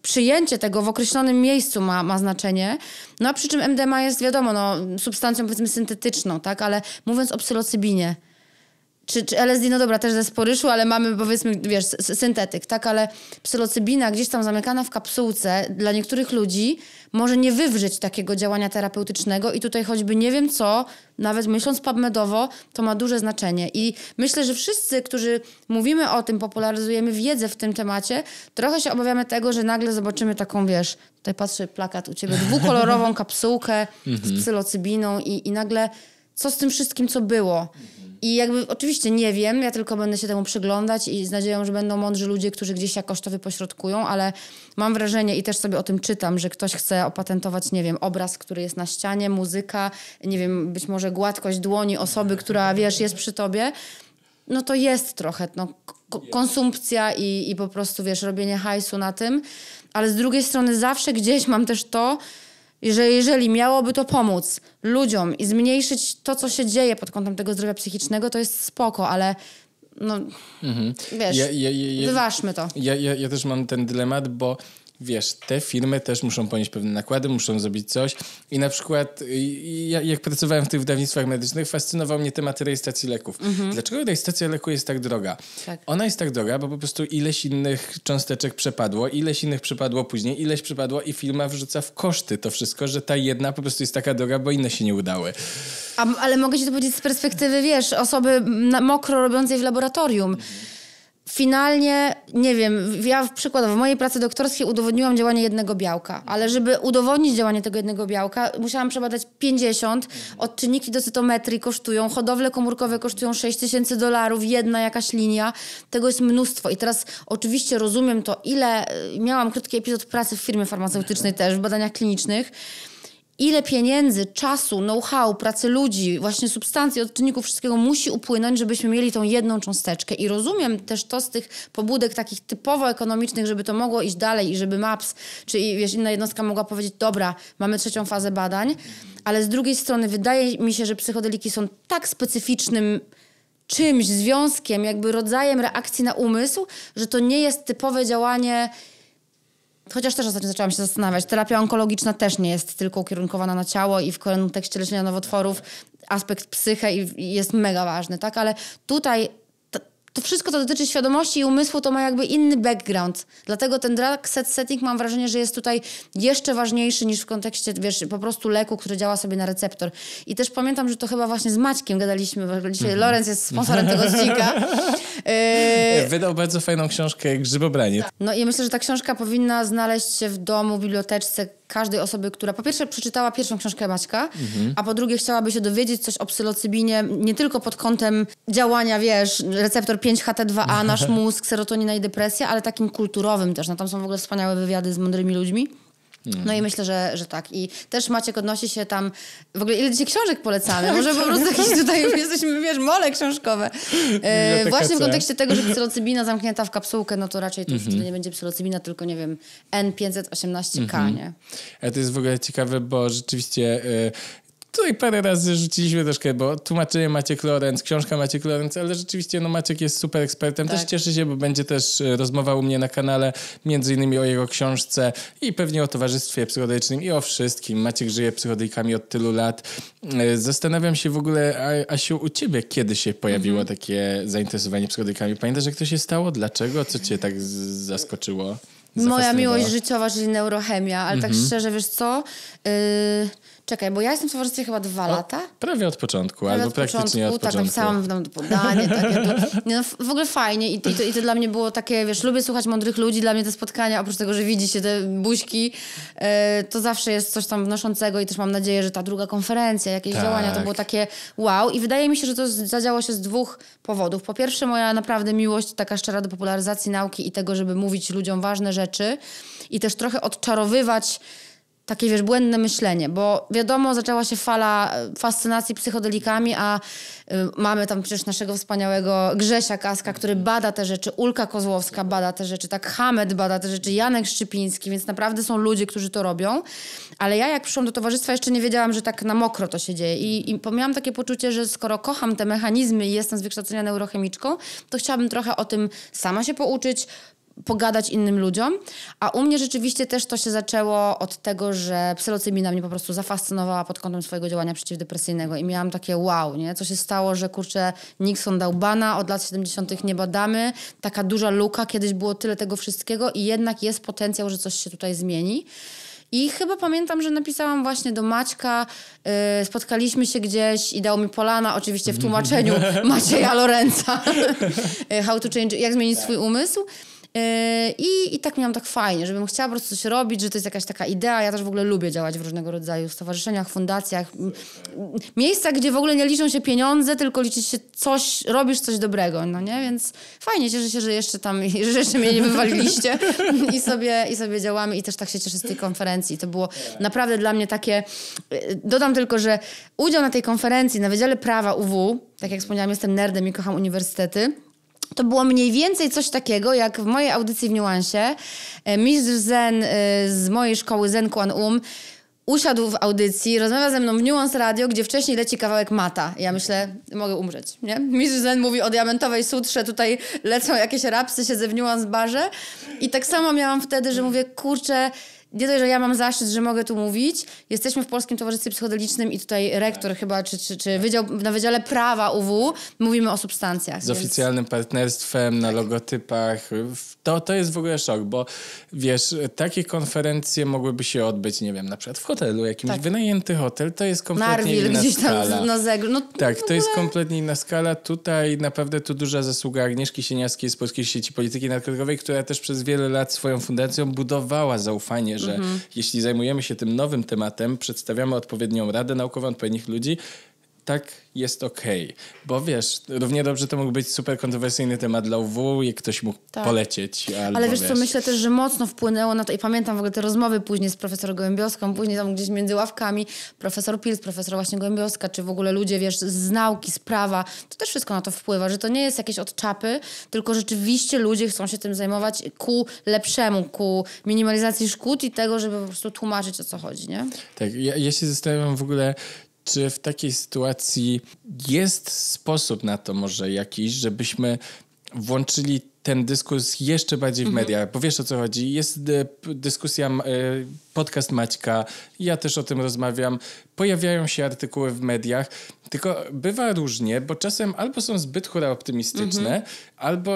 przyjęcie tego w określonym miejscu ma, ma znaczenie. No a przy czym MDMA jest wiadomo, no, substancją powiedzmy syntetyczną, tak? Ale mówiąc o psylocybinie, czy, czy LSD, no dobra, też ze sporyszu, ale mamy powiedzmy, wiesz, syntetyk, tak, ale psylocybina gdzieś tam zamykana w kapsułce dla niektórych ludzi może nie wywrzeć takiego działania terapeutycznego i tutaj choćby nie wiem co, nawet myśląc PubMedowo, to ma duże znaczenie i myślę, że wszyscy, którzy mówimy o tym, popularyzujemy wiedzę w tym temacie, trochę się obawiamy tego, że nagle zobaczymy taką, wiesz, tutaj patrzę plakat u ciebie, dwukolorową kapsułkę z mhm. psylocybiną i, i nagle co z tym wszystkim, co było. I jakby oczywiście nie wiem, ja tylko będę się temu przyglądać i z nadzieją, że będą mądrzy ludzie, którzy gdzieś jakoś to wypośrodkują, ale mam wrażenie i też sobie o tym czytam, że ktoś chce opatentować, nie wiem, obraz, który jest na ścianie, muzyka, nie wiem, być może gładkość dłoni osoby, która wiesz, jest przy tobie. No to jest trochę no, konsumpcja i, i po prostu wiesz, robienie hajsu na tym. Ale z drugiej strony zawsze gdzieś mam też to, i że jeżeli miałoby to pomóc ludziom i zmniejszyć to, co się dzieje pod kątem tego zdrowia psychicznego, to jest spoko, ale no, mhm. wiesz, ja, ja, ja, wyważmy to. Ja, ja, ja też mam ten dylemat, bo wiesz, te firmy też muszą ponieść pewne nakłady, muszą zrobić coś. I na przykład, y, ja, jak pracowałem w tych wydawnictwach medycznych, fascynował mnie temat rejestracji leków. Mhm. Dlaczego rejestracja leku jest tak droga? Tak. Ona jest tak droga, bo po prostu ileś innych cząsteczek przepadło, ileś innych przepadło później, ileś przepadło i firma wrzuca w koszty to wszystko, że ta jedna po prostu jest taka droga, bo inne się nie udały. A, ale mogę ci to powiedzieć z perspektywy, wiesz, osoby na mokro robiącej w laboratorium. Mhm finalnie, nie wiem, ja przykładowo w mojej pracy doktorskiej udowodniłam działanie jednego białka, ale żeby udowodnić działanie tego jednego białka, musiałam przebadać 50, odczynniki do cytometrii kosztują, hodowle komórkowe kosztują 6 tysięcy dolarów, jedna jakaś linia, tego jest mnóstwo. I teraz oczywiście rozumiem to, ile miałam krótki epizod pracy w firmie farmaceutycznej też, w badaniach klinicznych, ile pieniędzy, czasu, know-how, pracy ludzi, właśnie substancji, odczynników, wszystkiego musi upłynąć, żebyśmy mieli tą jedną cząsteczkę. I rozumiem też to z tych pobudek takich typowo ekonomicznych, żeby to mogło iść dalej i żeby MAPS, czy wiesz, inna jednostka mogła powiedzieć, dobra, mamy trzecią fazę badań, ale z drugiej strony wydaje mi się, że psychodeliki są tak specyficznym czymś, związkiem, jakby rodzajem reakcji na umysł, że to nie jest typowe działanie Chociaż też ostatnio zaczęłam się zastanawiać. Terapia onkologiczna też nie jest tylko ukierunkowana na ciało i w kontekście leczenia nowotworów aspekt psyche jest mega ważny, tak? Ale tutaj to wszystko, co dotyczy świadomości i umysłu, to ma jakby inny background. Dlatego ten drug set setting mam wrażenie, że jest tutaj jeszcze ważniejszy niż w kontekście, wiesz, po prostu leku, który działa sobie na receptor. I też pamiętam, że to chyba właśnie z Maćkiem gadaliśmy, bo dzisiaj mm -hmm. Lorenz jest sponsorem tego odcinka. y Wydał bardzo fajną książkę Grzybobranie. No i myślę, że ta książka powinna znaleźć się w domu, w biblioteczce, każdej osoby, która po pierwsze przeczytała pierwszą książkę Maćka, mhm. a po drugie chciałaby się dowiedzieć coś o psylocybinie, nie tylko pod kątem działania, wiesz, receptor 5HT2A, nasz mózg, serotonina i depresja, ale takim kulturowym też. No tam są w ogóle wspaniałe wywiady z mądrymi ludźmi. Mhm. No i myślę, że, że tak. I też Maciek odnosi się tam, w ogóle ile dzisiaj książek polecamy, może po prostu jakieś tutaj już jesteśmy, wiesz, mole książkowe. E, właśnie w kontekście tego, że psylocybina zamknięta w kapsułkę, no to raczej to, mm-hmm. nie będzie psylocybina, tylko nie wiem, N518K, mm-hmm. nie? A e, to jest w ogóle ciekawe, bo rzeczywiście e, Tutaj parę razy rzuciliśmy troszkę, bo tłumaczenie Maciek Lorenz, książka Maciek Lorenz, ale rzeczywiście no Maciek jest super ekspertem. Tak. Też cieszę się, bo będzie też e, rozmowa u mnie na kanale, między innymi o jego książce i pewnie o towarzystwie psychodycznym i o wszystkim. Maciek żyje psychodelikami od tylu lat. E, zastanawiam się w ogóle, Asiu, u ciebie kiedy się pojawiło mhm. takie zainteresowanie psychodykami? Pamiętasz, jak to się stało? Dlaczego? Co cię tak zaskoczyło? Moja miłość życiowa, czyli neurochemia, ale tak mhm. szczerze, wiesz co? Y, Czekaj, bo ja jestem w towarzystwie chyba dwa o, lata. Prawie od początku, prawie albo od praktycznie początku, od tak, początku. Tak, napisałam podanie. Takie, to, no, w ogóle fajnie I, i, to, i to dla mnie było takie, wiesz, lubię słuchać mądrych ludzi, dla mnie te spotkania, oprócz tego, że widzi się te buźki, e, to zawsze jest coś tam wnoszącego i też mam nadzieję, że ta druga konferencja, jakieś tak. działania, to było takie wow i wydaje mi się, że to zadziało się z dwóch powodów. Po pierwsze moja naprawdę miłość taka szczera do popularyzacji nauki i tego, żeby mówić ludziom ważne rzeczy i też trochę odczarowywać takie, wiesz, błędne myślenie, bo wiadomo, zaczęła się fala e, fascynacji psychodelikami, a y, mamy tam przecież naszego wspaniałego Grzesia Kaska, który bada te rzeczy, Ulka Kozłowska bada te rzeczy, tak Hamed bada te rzeczy, Janek Szczypiński, więc naprawdę są ludzie, którzy to robią, ale ja jak przyszłam do towarzystwa jeszcze nie wiedziałam, że tak na mokro to się dzieje i, i miałam takie poczucie, że skoro kocham te mechanizmy i jestem z wykształcenia neurochemiczką, to chciałabym trochę o tym sama się pouczyć, pogadać innym ludziom. A u mnie rzeczywiście też to się zaczęło od tego, że psylocybina mnie po prostu zafascynowała pod kątem swojego działania przeciwdepresyjnego i miałam takie wow, nie? Co się stało, że kurczę Nixon dał bana, od lat 70. nie badamy, taka duża luka, kiedyś było tyle tego wszystkiego i jednak jest potencjał, że coś się tutaj zmieni. I chyba pamiętam, że napisałam właśnie do Maćka, yy, spotkaliśmy się gdzieś i dał mi polana, oczywiście w tłumaczeniu Macieja Lorenza, y, How to Change, jak zmienić swój umysł. Yy, I, I tak miałam tak fajnie, żebym chciała po prostu coś robić, że to jest jakaś taka idea. Ja też w ogóle lubię działać w różnego rodzaju stowarzyszeniach, fundacjach. Miejscach, gdzie w ogóle nie liczą się pieniądze, tylko liczy się coś, robisz coś dobrego, no nie? Więc fajnie, cieszę się, że jeszcze tam, że jeszcze mnie nie wywaliliście i sobie, i sobie działamy i też tak się cieszę z tej konferencji. To było naprawdę dla mnie takie, y, dodam tylko, że udział na tej konferencji na Wydziale Prawa UW, tak jak wspomniałam, jestem nerdem i kocham uniwersytety, to było mniej więcej coś takiego, jak w mojej audycji w Niuansie e, mistrz Zen e, z mojej szkoły Zen Kwan Um usiadł w audycji, rozmawia ze mną w Nuance Radio, gdzie wcześniej leci kawałek mata. Ja myślę, mogę umrzeć, nie? Mistrz Zen mówi o diamentowej sutrze, tutaj lecą jakieś rapsy, siedzę w Nuance barze i tak samo miałam wtedy, że mówię, kurczę, nie dość, że ja mam zaszczyt, że mogę tu mówić. Jesteśmy w Polskim Towarzystwie Psychodelicznym i tutaj rektor tak. chyba, czy, czy, czy wydział, na Wydziale Prawa UW mówimy o substancjach. Z więc... oficjalnym partnerstwem, na tak. logotypach, w to, to jest w ogóle szok, bo wiesz, takie konferencje mogłyby się odbyć, nie wiem, na przykład w hotelu, jakimś tak. wynajęty hotel, to jest kompletnie Marvel, inna gdzieś skala. tam na zeglu. No, tak, no, to ogóle... jest no. kompletnie inna skala. Tutaj naprawdę tu duża zasługa Agnieszki Sieniawskiej z Polskiej Sieci Polityki Narkotykowej, która też przez wiele lat swoją fundacją budowała zaufanie, że mhm. jeśli zajmujemy się tym nowym tematem, przedstawiamy odpowiednią radę naukową, odpowiednich ludzi, tak jest okej. Okay. Bo wiesz, równie dobrze to mógł być super kontrowersyjny temat dla UW i ktoś mógł tak. polecieć. Ale wiesz, wiesz co, myślę też, że mocno wpłynęło na to i pamiętam w ogóle te rozmowy później z profesor Gołębiowską, później tam gdzieś między ławkami profesor Pils, profesor właśnie Gołębiowska, czy w ogóle ludzie, wiesz, z nauki, z prawa, to też wszystko na to wpływa, że to nie jest jakieś odczapy, tylko rzeczywiście ludzie chcą się tym zajmować ku lepszemu, ku minimalizacji szkód i tego, żeby po prostu tłumaczyć o co chodzi, nie? Tak, ja, ja się zastanawiam w ogóle, czy w takiej sytuacji jest sposób na to może jakiś, żebyśmy włączyli ten dyskurs jeszcze bardziej w mhm. media, mm -hmm. bo wiesz o co chodzi. Jest e, dyskusja, e, podcast Maćka, ja też o tym rozmawiam. Pojawiają się artykuły w mediach, tylko bywa różnie, bo czasem albo są zbyt hura optymistyczne, mm -hmm. albo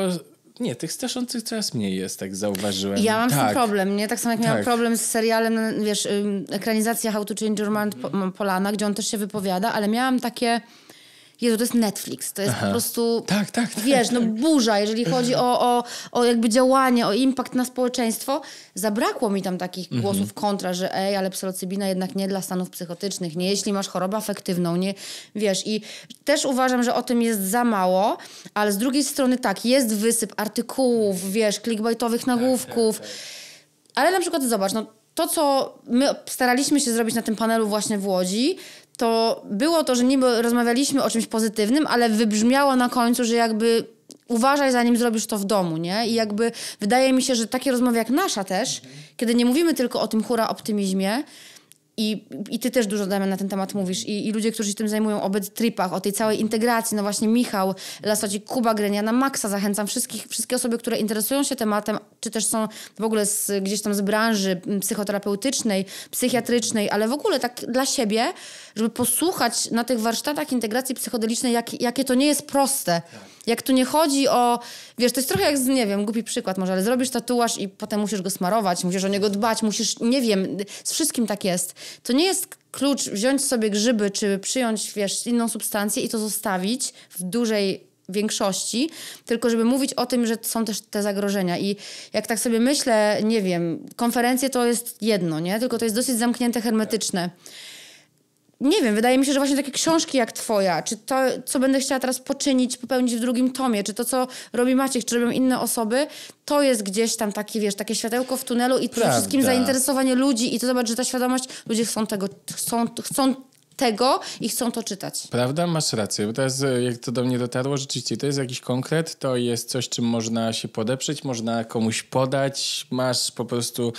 nie, tych straszących coraz mniej jest, tak zauważyłem. Ja mam tak. z tym tak. problem, nie? Tak samo jak tak. miałam problem z serialem, wiesz, ekranizacja How to Change Your Mind Polana, gdzie on też się wypowiada, ale miałam takie Jezu, to jest Netflix, to jest Aha. po prostu, tak, tak, tak, wiesz, no burza, jeżeli chodzi o, o, o jakby działanie, o impact na społeczeństwo. Zabrakło mi tam takich mhm. głosów kontra, że ej, ale psylocybina jednak nie dla stanów psychotycznych, nie jeśli masz chorobę afektywną, nie, wiesz. I też uważam, że o tym jest za mało, ale z drugiej strony tak, jest wysyp artykułów, wiesz, clickbaitowych tak, nagłówków, tak, tak. ale na przykład zobacz, no to co my staraliśmy się zrobić na tym panelu właśnie w Łodzi, to było to, że niby rozmawialiśmy o czymś pozytywnym, ale wybrzmiało na końcu, że jakby uważaj zanim zrobisz to w domu, nie? I jakby wydaje mi się, że takie rozmowy jak nasza też, mhm. kiedy nie mówimy tylko o tym hura optymizmie, i, I ty też dużo, Damian, na ten temat mówisz. I, I ludzie, którzy się tym zajmują, o tripach, o tej całej integracji. No właśnie Michał Lasocik, Kuba Grenia, na maksa zachęcam wszystkich, wszystkie osoby, które interesują się tematem, czy też są w ogóle z, gdzieś tam z branży psychoterapeutycznej, psychiatrycznej, ale w ogóle tak dla siebie, żeby posłuchać na tych warsztatach integracji psychodelicznej, jak, jakie to nie jest proste. Jak tu nie chodzi o, wiesz, to jest trochę jak, nie wiem, głupi przykład może, ale zrobisz tatuaż i potem musisz go smarować, musisz o niego dbać, musisz, nie wiem, z wszystkim tak jest. To nie jest klucz wziąć sobie grzyby, czy przyjąć, wiesz, inną substancję i to zostawić w dużej większości, tylko żeby mówić o tym, że są też te zagrożenia. I jak tak sobie myślę, nie wiem, konferencje to jest jedno, nie? Tylko to jest dosyć zamknięte, hermetyczne nie wiem, wydaje mi się, że właśnie takie książki jak twoja, czy to, co będę chciała teraz poczynić, popełnić w drugim tomie, czy to, co robi Maciek, czy robią inne osoby, to jest gdzieś tam taki, wiesz, takie światełko w tunelu i przede wszystkim zainteresowanie ludzi i to zobacz, że ta świadomość, ludzie chcą tego, chcą, chcą tego i chcą to czytać. Prawda, masz rację. Bo teraz e, jak to do mnie dotarło, rzeczywiście to jest jakiś konkret, to jest coś, czym można się podeprzeć, można komuś podać, masz po prostu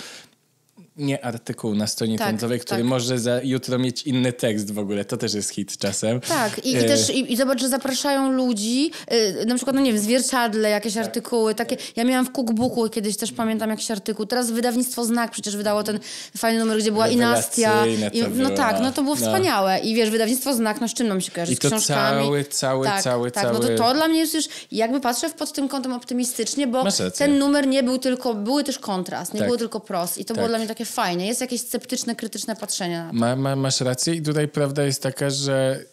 nie artykuł na stronie tak, który tak. może za jutro mieć inny tekst w ogóle. To też jest hit czasem. Tak, i, i e, też i, i, zobacz, że zapraszają ludzi, y, na przykład, no nie wiem, zwierciadle, jakieś tak. artykuły, takie. Ja miałam w cookbooku kiedyś też pamiętam jakiś artykuł. Teraz wydawnictwo Znak przecież wydało ten fajny numer, gdzie była Inastia. I, no tak, no to było no. wspaniałe. I wiesz, wydawnictwo Znak, no z czym nam się kojarzy? I to cały, cały, tak, cały, tak. cały. No to to dla mnie jest już, jakby patrzę pod tym kątem optymistycznie, bo ten numer nie był tylko, były też kontrast, nie tak. było tylko pros. I to było tak. dla mnie takie fajnie. Jest jakieś sceptyczne, krytyczne patrzenie na to. Ma, ma, masz rację i tutaj prawda jest taka, że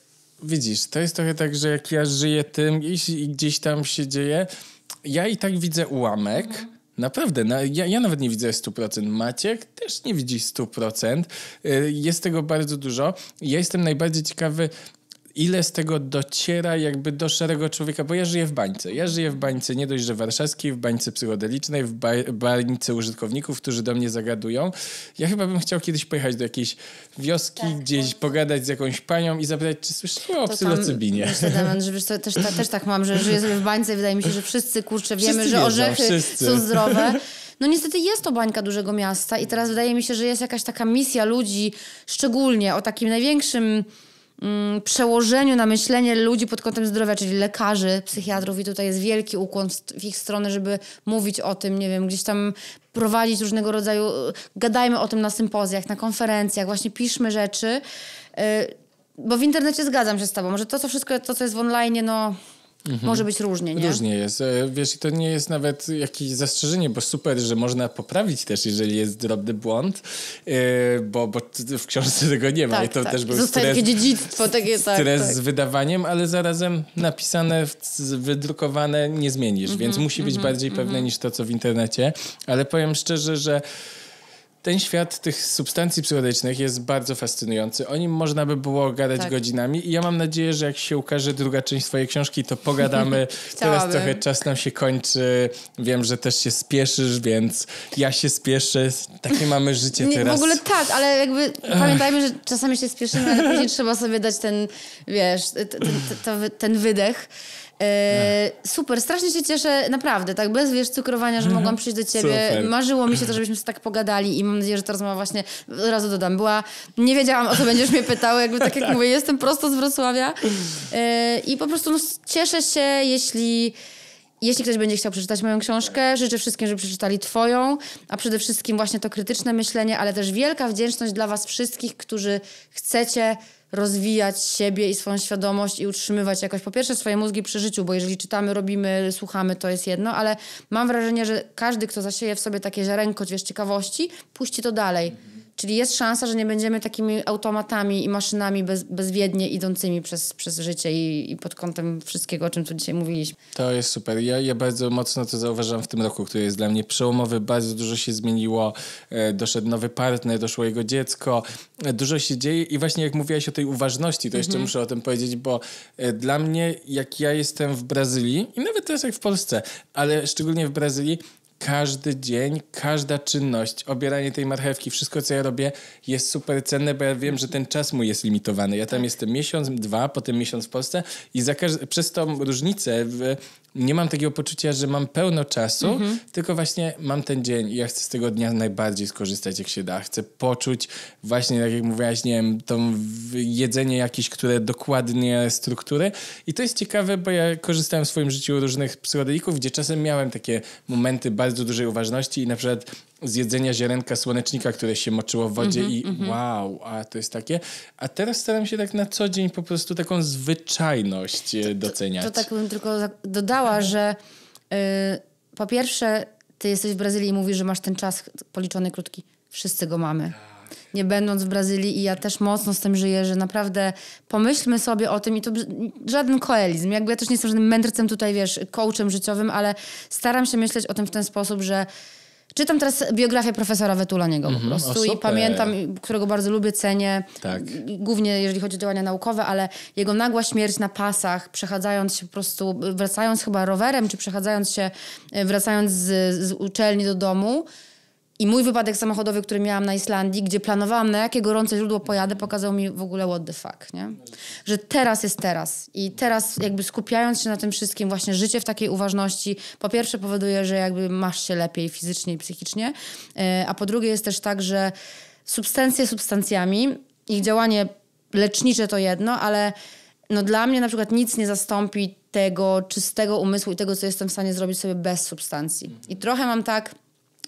widzisz, to jest trochę tak, że jak ja żyję tym i, i gdzieś tam się dzieje, ja i tak widzę ułamek. Mhm. Naprawdę, ja, ja nawet nie widzę 100%. Maciek też nie widzi 100%. Y, jest tego bardzo dużo. Ja jestem najbardziej ciekawy, ile z tego dociera jakby do szerego człowieka, bo ja żyję w bańce. Ja żyję w bańce nie dość, że warszawskiej, w bańce psychodelicznej, w bańce użytkowników, którzy do mnie zagadują. Ja chyba bym chciał kiedyś pojechać do jakiejś wioski, tak, gdzieś tak. pogadać z jakąś panią i zapytać, czy słyszysz o psylocybinie. to, też, ta, też tak mam, że żyję sobie w bańce i wydaje mi się, że wszyscy kurczę wiemy, wszyscy że wiedzą, orzechy wszyscy. są zdrowe. No niestety jest to bańka dużego miasta i teraz wydaje mi się, że jest jakaś taka misja ludzi, szczególnie o takim największym Mm, przełożeniu na myślenie ludzi pod kątem zdrowia, czyli lekarzy, psychiatrów i tutaj jest wielki ukłon w ich stronę, żeby mówić o tym, nie wiem, gdzieś tam prowadzić różnego rodzaju, y, gadajmy o tym na sympozjach, na konferencjach, właśnie piszmy rzeczy, y, bo w internecie zgadzam się z tobą, że to co wszystko, to co jest w online, no Mhm. Może być różnie, nie? Różnie jest. E, wiesz, i to nie jest nawet jakieś zastrzeżenie, bo super, że można poprawić też, jeżeli jest drobny błąd, e, bo, bo w książce tego nie ma. Tak, I to tak. też był Zostaje stres, takie dziedzictwo, takie tak. Stres tak. z wydawaniem, ale zarazem napisane, wydrukowane nie zmienisz, mhm, więc musi być mhm, bardziej mhm. pewne niż to, co w internecie. Ale powiem szczerze, że ten świat tych substancji psychodelicznych jest bardzo fascynujący. O nim można by było gadać tak. godzinami i ja mam nadzieję, że jak się ukaże druga część twojej książki, to pogadamy. Teraz trochę czas nam się kończy. Wiem, że też się spieszysz, więc ja się spieszę. Takie mamy życie Nie, teraz. W ogóle tak, ale jakby pamiętajmy, że czasami się spieszymy, ale później trzeba sobie dać ten, wiesz, ten, ten, ten wydech. E, super, strasznie się cieszę, naprawdę, tak bez wiesz cukrowania, że mhm. mogłam przyjść do ciebie. Super. Marzyło mi się to, żebyśmy się tak pogadali i mam nadzieję, że ta rozmowa właśnie, od razu dodam, była, nie wiedziałam o co będziesz mnie pytał, jakby tak jak tak. mówię, jestem prosto z Wrocławia e, i po prostu no, cieszę się, jeśli... Jeśli ktoś będzie chciał przeczytać moją książkę, życzę wszystkim, żeby przeczytali Twoją, a przede wszystkim właśnie to krytyczne myślenie, ale też wielka wdzięczność dla Was wszystkich, którzy chcecie rozwijać siebie i swoją świadomość i utrzymywać jakoś po pierwsze swoje mózgi przy życiu, bo jeżeli czytamy, robimy, słuchamy, to jest jedno, ale mam wrażenie, że każdy, kto zasieje w sobie takie ziarenko, wiesz, ciekawości, puści to dalej Czyli jest szansa, że nie będziemy takimi automatami i maszynami bez, bezwiednie idącymi przez, przez życie i, i pod kątem wszystkiego, o czym tu dzisiaj mówiliśmy. To jest super. Ja, ja bardzo mocno to zauważyłam w tym roku, który jest dla mnie przełomowy. Bardzo dużo się zmieniło. E, doszedł nowy partner, doszło jego dziecko. E, dużo się dzieje i właśnie jak mówiłaś o tej uważności, to jeszcze mhm. muszę o tym powiedzieć, bo e, dla mnie, jak ja jestem w Brazylii i nawet teraz jak w Polsce, ale szczególnie w Brazylii, każdy dzień, każda czynność, obieranie tej marchewki, wszystko co ja robię jest super cenne, bo ja wiem, że ten czas mój jest limitowany. Ja tam tak. jestem miesiąc, dwa, potem miesiąc w Polsce i za przez tą różnicę w nie mam takiego poczucia, że mam pełno czasu, mm -hmm. tylko właśnie mam ten dzień i ja chcę z tego dnia najbardziej skorzystać, jak się da. Chcę poczuć właśnie, tak jak mówiłaś, nie wiem, to jedzenie jakieś, które dokładnie struktury. I to jest ciekawe, bo ja korzystałem w swoim życiu różnych psychodelików, gdzie czasem miałem takie momenty bardzo dużej uważności i na przykład z jedzenia ziarenka słonecznika, które się moczyło w wodzie mm -hmm, i mm -hmm. wow, a to jest takie. A teraz staram się tak na co dzień po prostu taką zwyczajność e, to, doceniać. To, to, tak bym tylko dodała, że yy, po pierwsze ty jesteś w Brazylii i mówisz, że masz ten czas policzony krótki. Wszyscy go mamy. Tak. Nie będąc w Brazylii i ja też mocno z tym żyję, że naprawdę pomyślmy sobie o tym i to żaden koelizm. Jakby ja też nie jestem żadnym mędrcem tutaj, wiesz, coachem życiowym, ale staram się myśleć o tym w ten sposób, że Czytam teraz biografię profesora Wetulaniego mm -hmm. po mhm, prostu o, i pamiętam, którego bardzo lubię, cenię, tak. głównie jeżeli chodzi o działania naukowe, ale jego nagła śmierć na pasach, przechadzając się po prostu, wracając chyba rowerem, czy przechadzając się, e, wracając z, z uczelni do domu, i mój wypadek samochodowy, który miałam na Islandii, gdzie planowałam na jakie gorące źródło pojadę, pokazał mi w ogóle what the fuck, nie? Że teraz jest teraz. I teraz jakby skupiając się na tym wszystkim, właśnie życie w takiej uważności, po pierwsze powoduje, że jakby masz się lepiej fizycznie i psychicznie, e, a po drugie jest też tak, że substancje substancjami, ich działanie lecznicze to jedno, ale no dla mnie na przykład nic nie zastąpi tego czystego umysłu i tego, co jestem w stanie zrobić sobie bez substancji. I trochę mam tak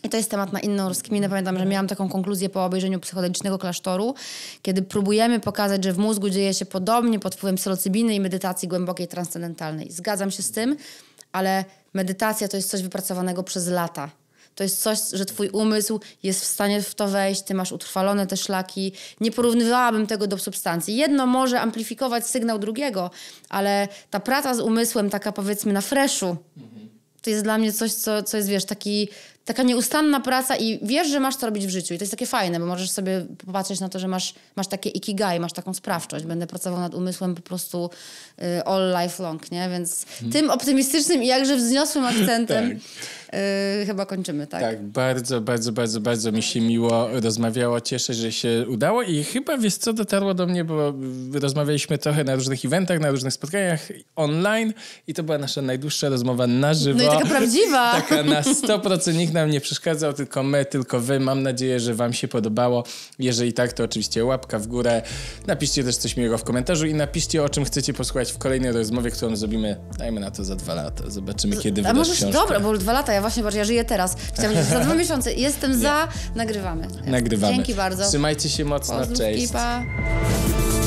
i to jest temat na inną rozkminę. Pamiętam, że miałam taką konkluzję po obejrzeniu psychodelicznego klasztoru, kiedy próbujemy pokazać, że w mózgu dzieje się podobnie pod wpływem psylocybiny i medytacji głębokiej, transcendentalnej. Zgadzam się z tym, ale medytacja to jest coś wypracowanego przez lata. To jest coś, że twój umysł jest w stanie w to wejść, ty masz utrwalone te szlaki. Nie porównywałabym tego do substancji. Jedno może amplifikować sygnał drugiego, ale ta praca z umysłem, taka powiedzmy na freshu, to jest dla mnie coś, co, co jest, wiesz, taki taka nieustanna praca i wiesz, że masz to robić w życiu. I to jest takie fajne, bo możesz sobie popatrzeć na to, że masz, masz takie ikigai, masz taką sprawczość. Będę pracował nad umysłem po prostu y, all life long, nie? Więc hmm. tym optymistycznym i jakże wzniosłym akcentem tak. y, chyba kończymy, tak? Tak, bardzo, bardzo, bardzo, bardzo mi się miło rozmawiało. Cieszę, że się udało i chyba, wiesz co, dotarło do mnie, bo rozmawialiśmy trochę na różnych eventach, na różnych spotkaniach online i to była nasza najdłuższa rozmowa na żywo. No i taka prawdziwa. Taka na 100% nikt nam nie przeszkadzał, tylko my, tylko wy. Mam nadzieję, że wam się podobało. Jeżeli tak, to oczywiście łapka w górę. Napiszcie też coś miłego w komentarzu i napiszcie, o czym chcecie posłuchać w kolejnej rozmowie, którą zrobimy, dajmy na to za dwa lata. Zobaczymy, kiedy wydasz A może książkę. Dobra, bo już dwa lata, ja właśnie, patrz, ja żyję teraz. Chciałam za dwa miesiące. Jestem za, nagrywamy. Nagrywamy. Dzięki bardzo. Trzymajcie się mocno, Pozdrówki, cześć. Pa.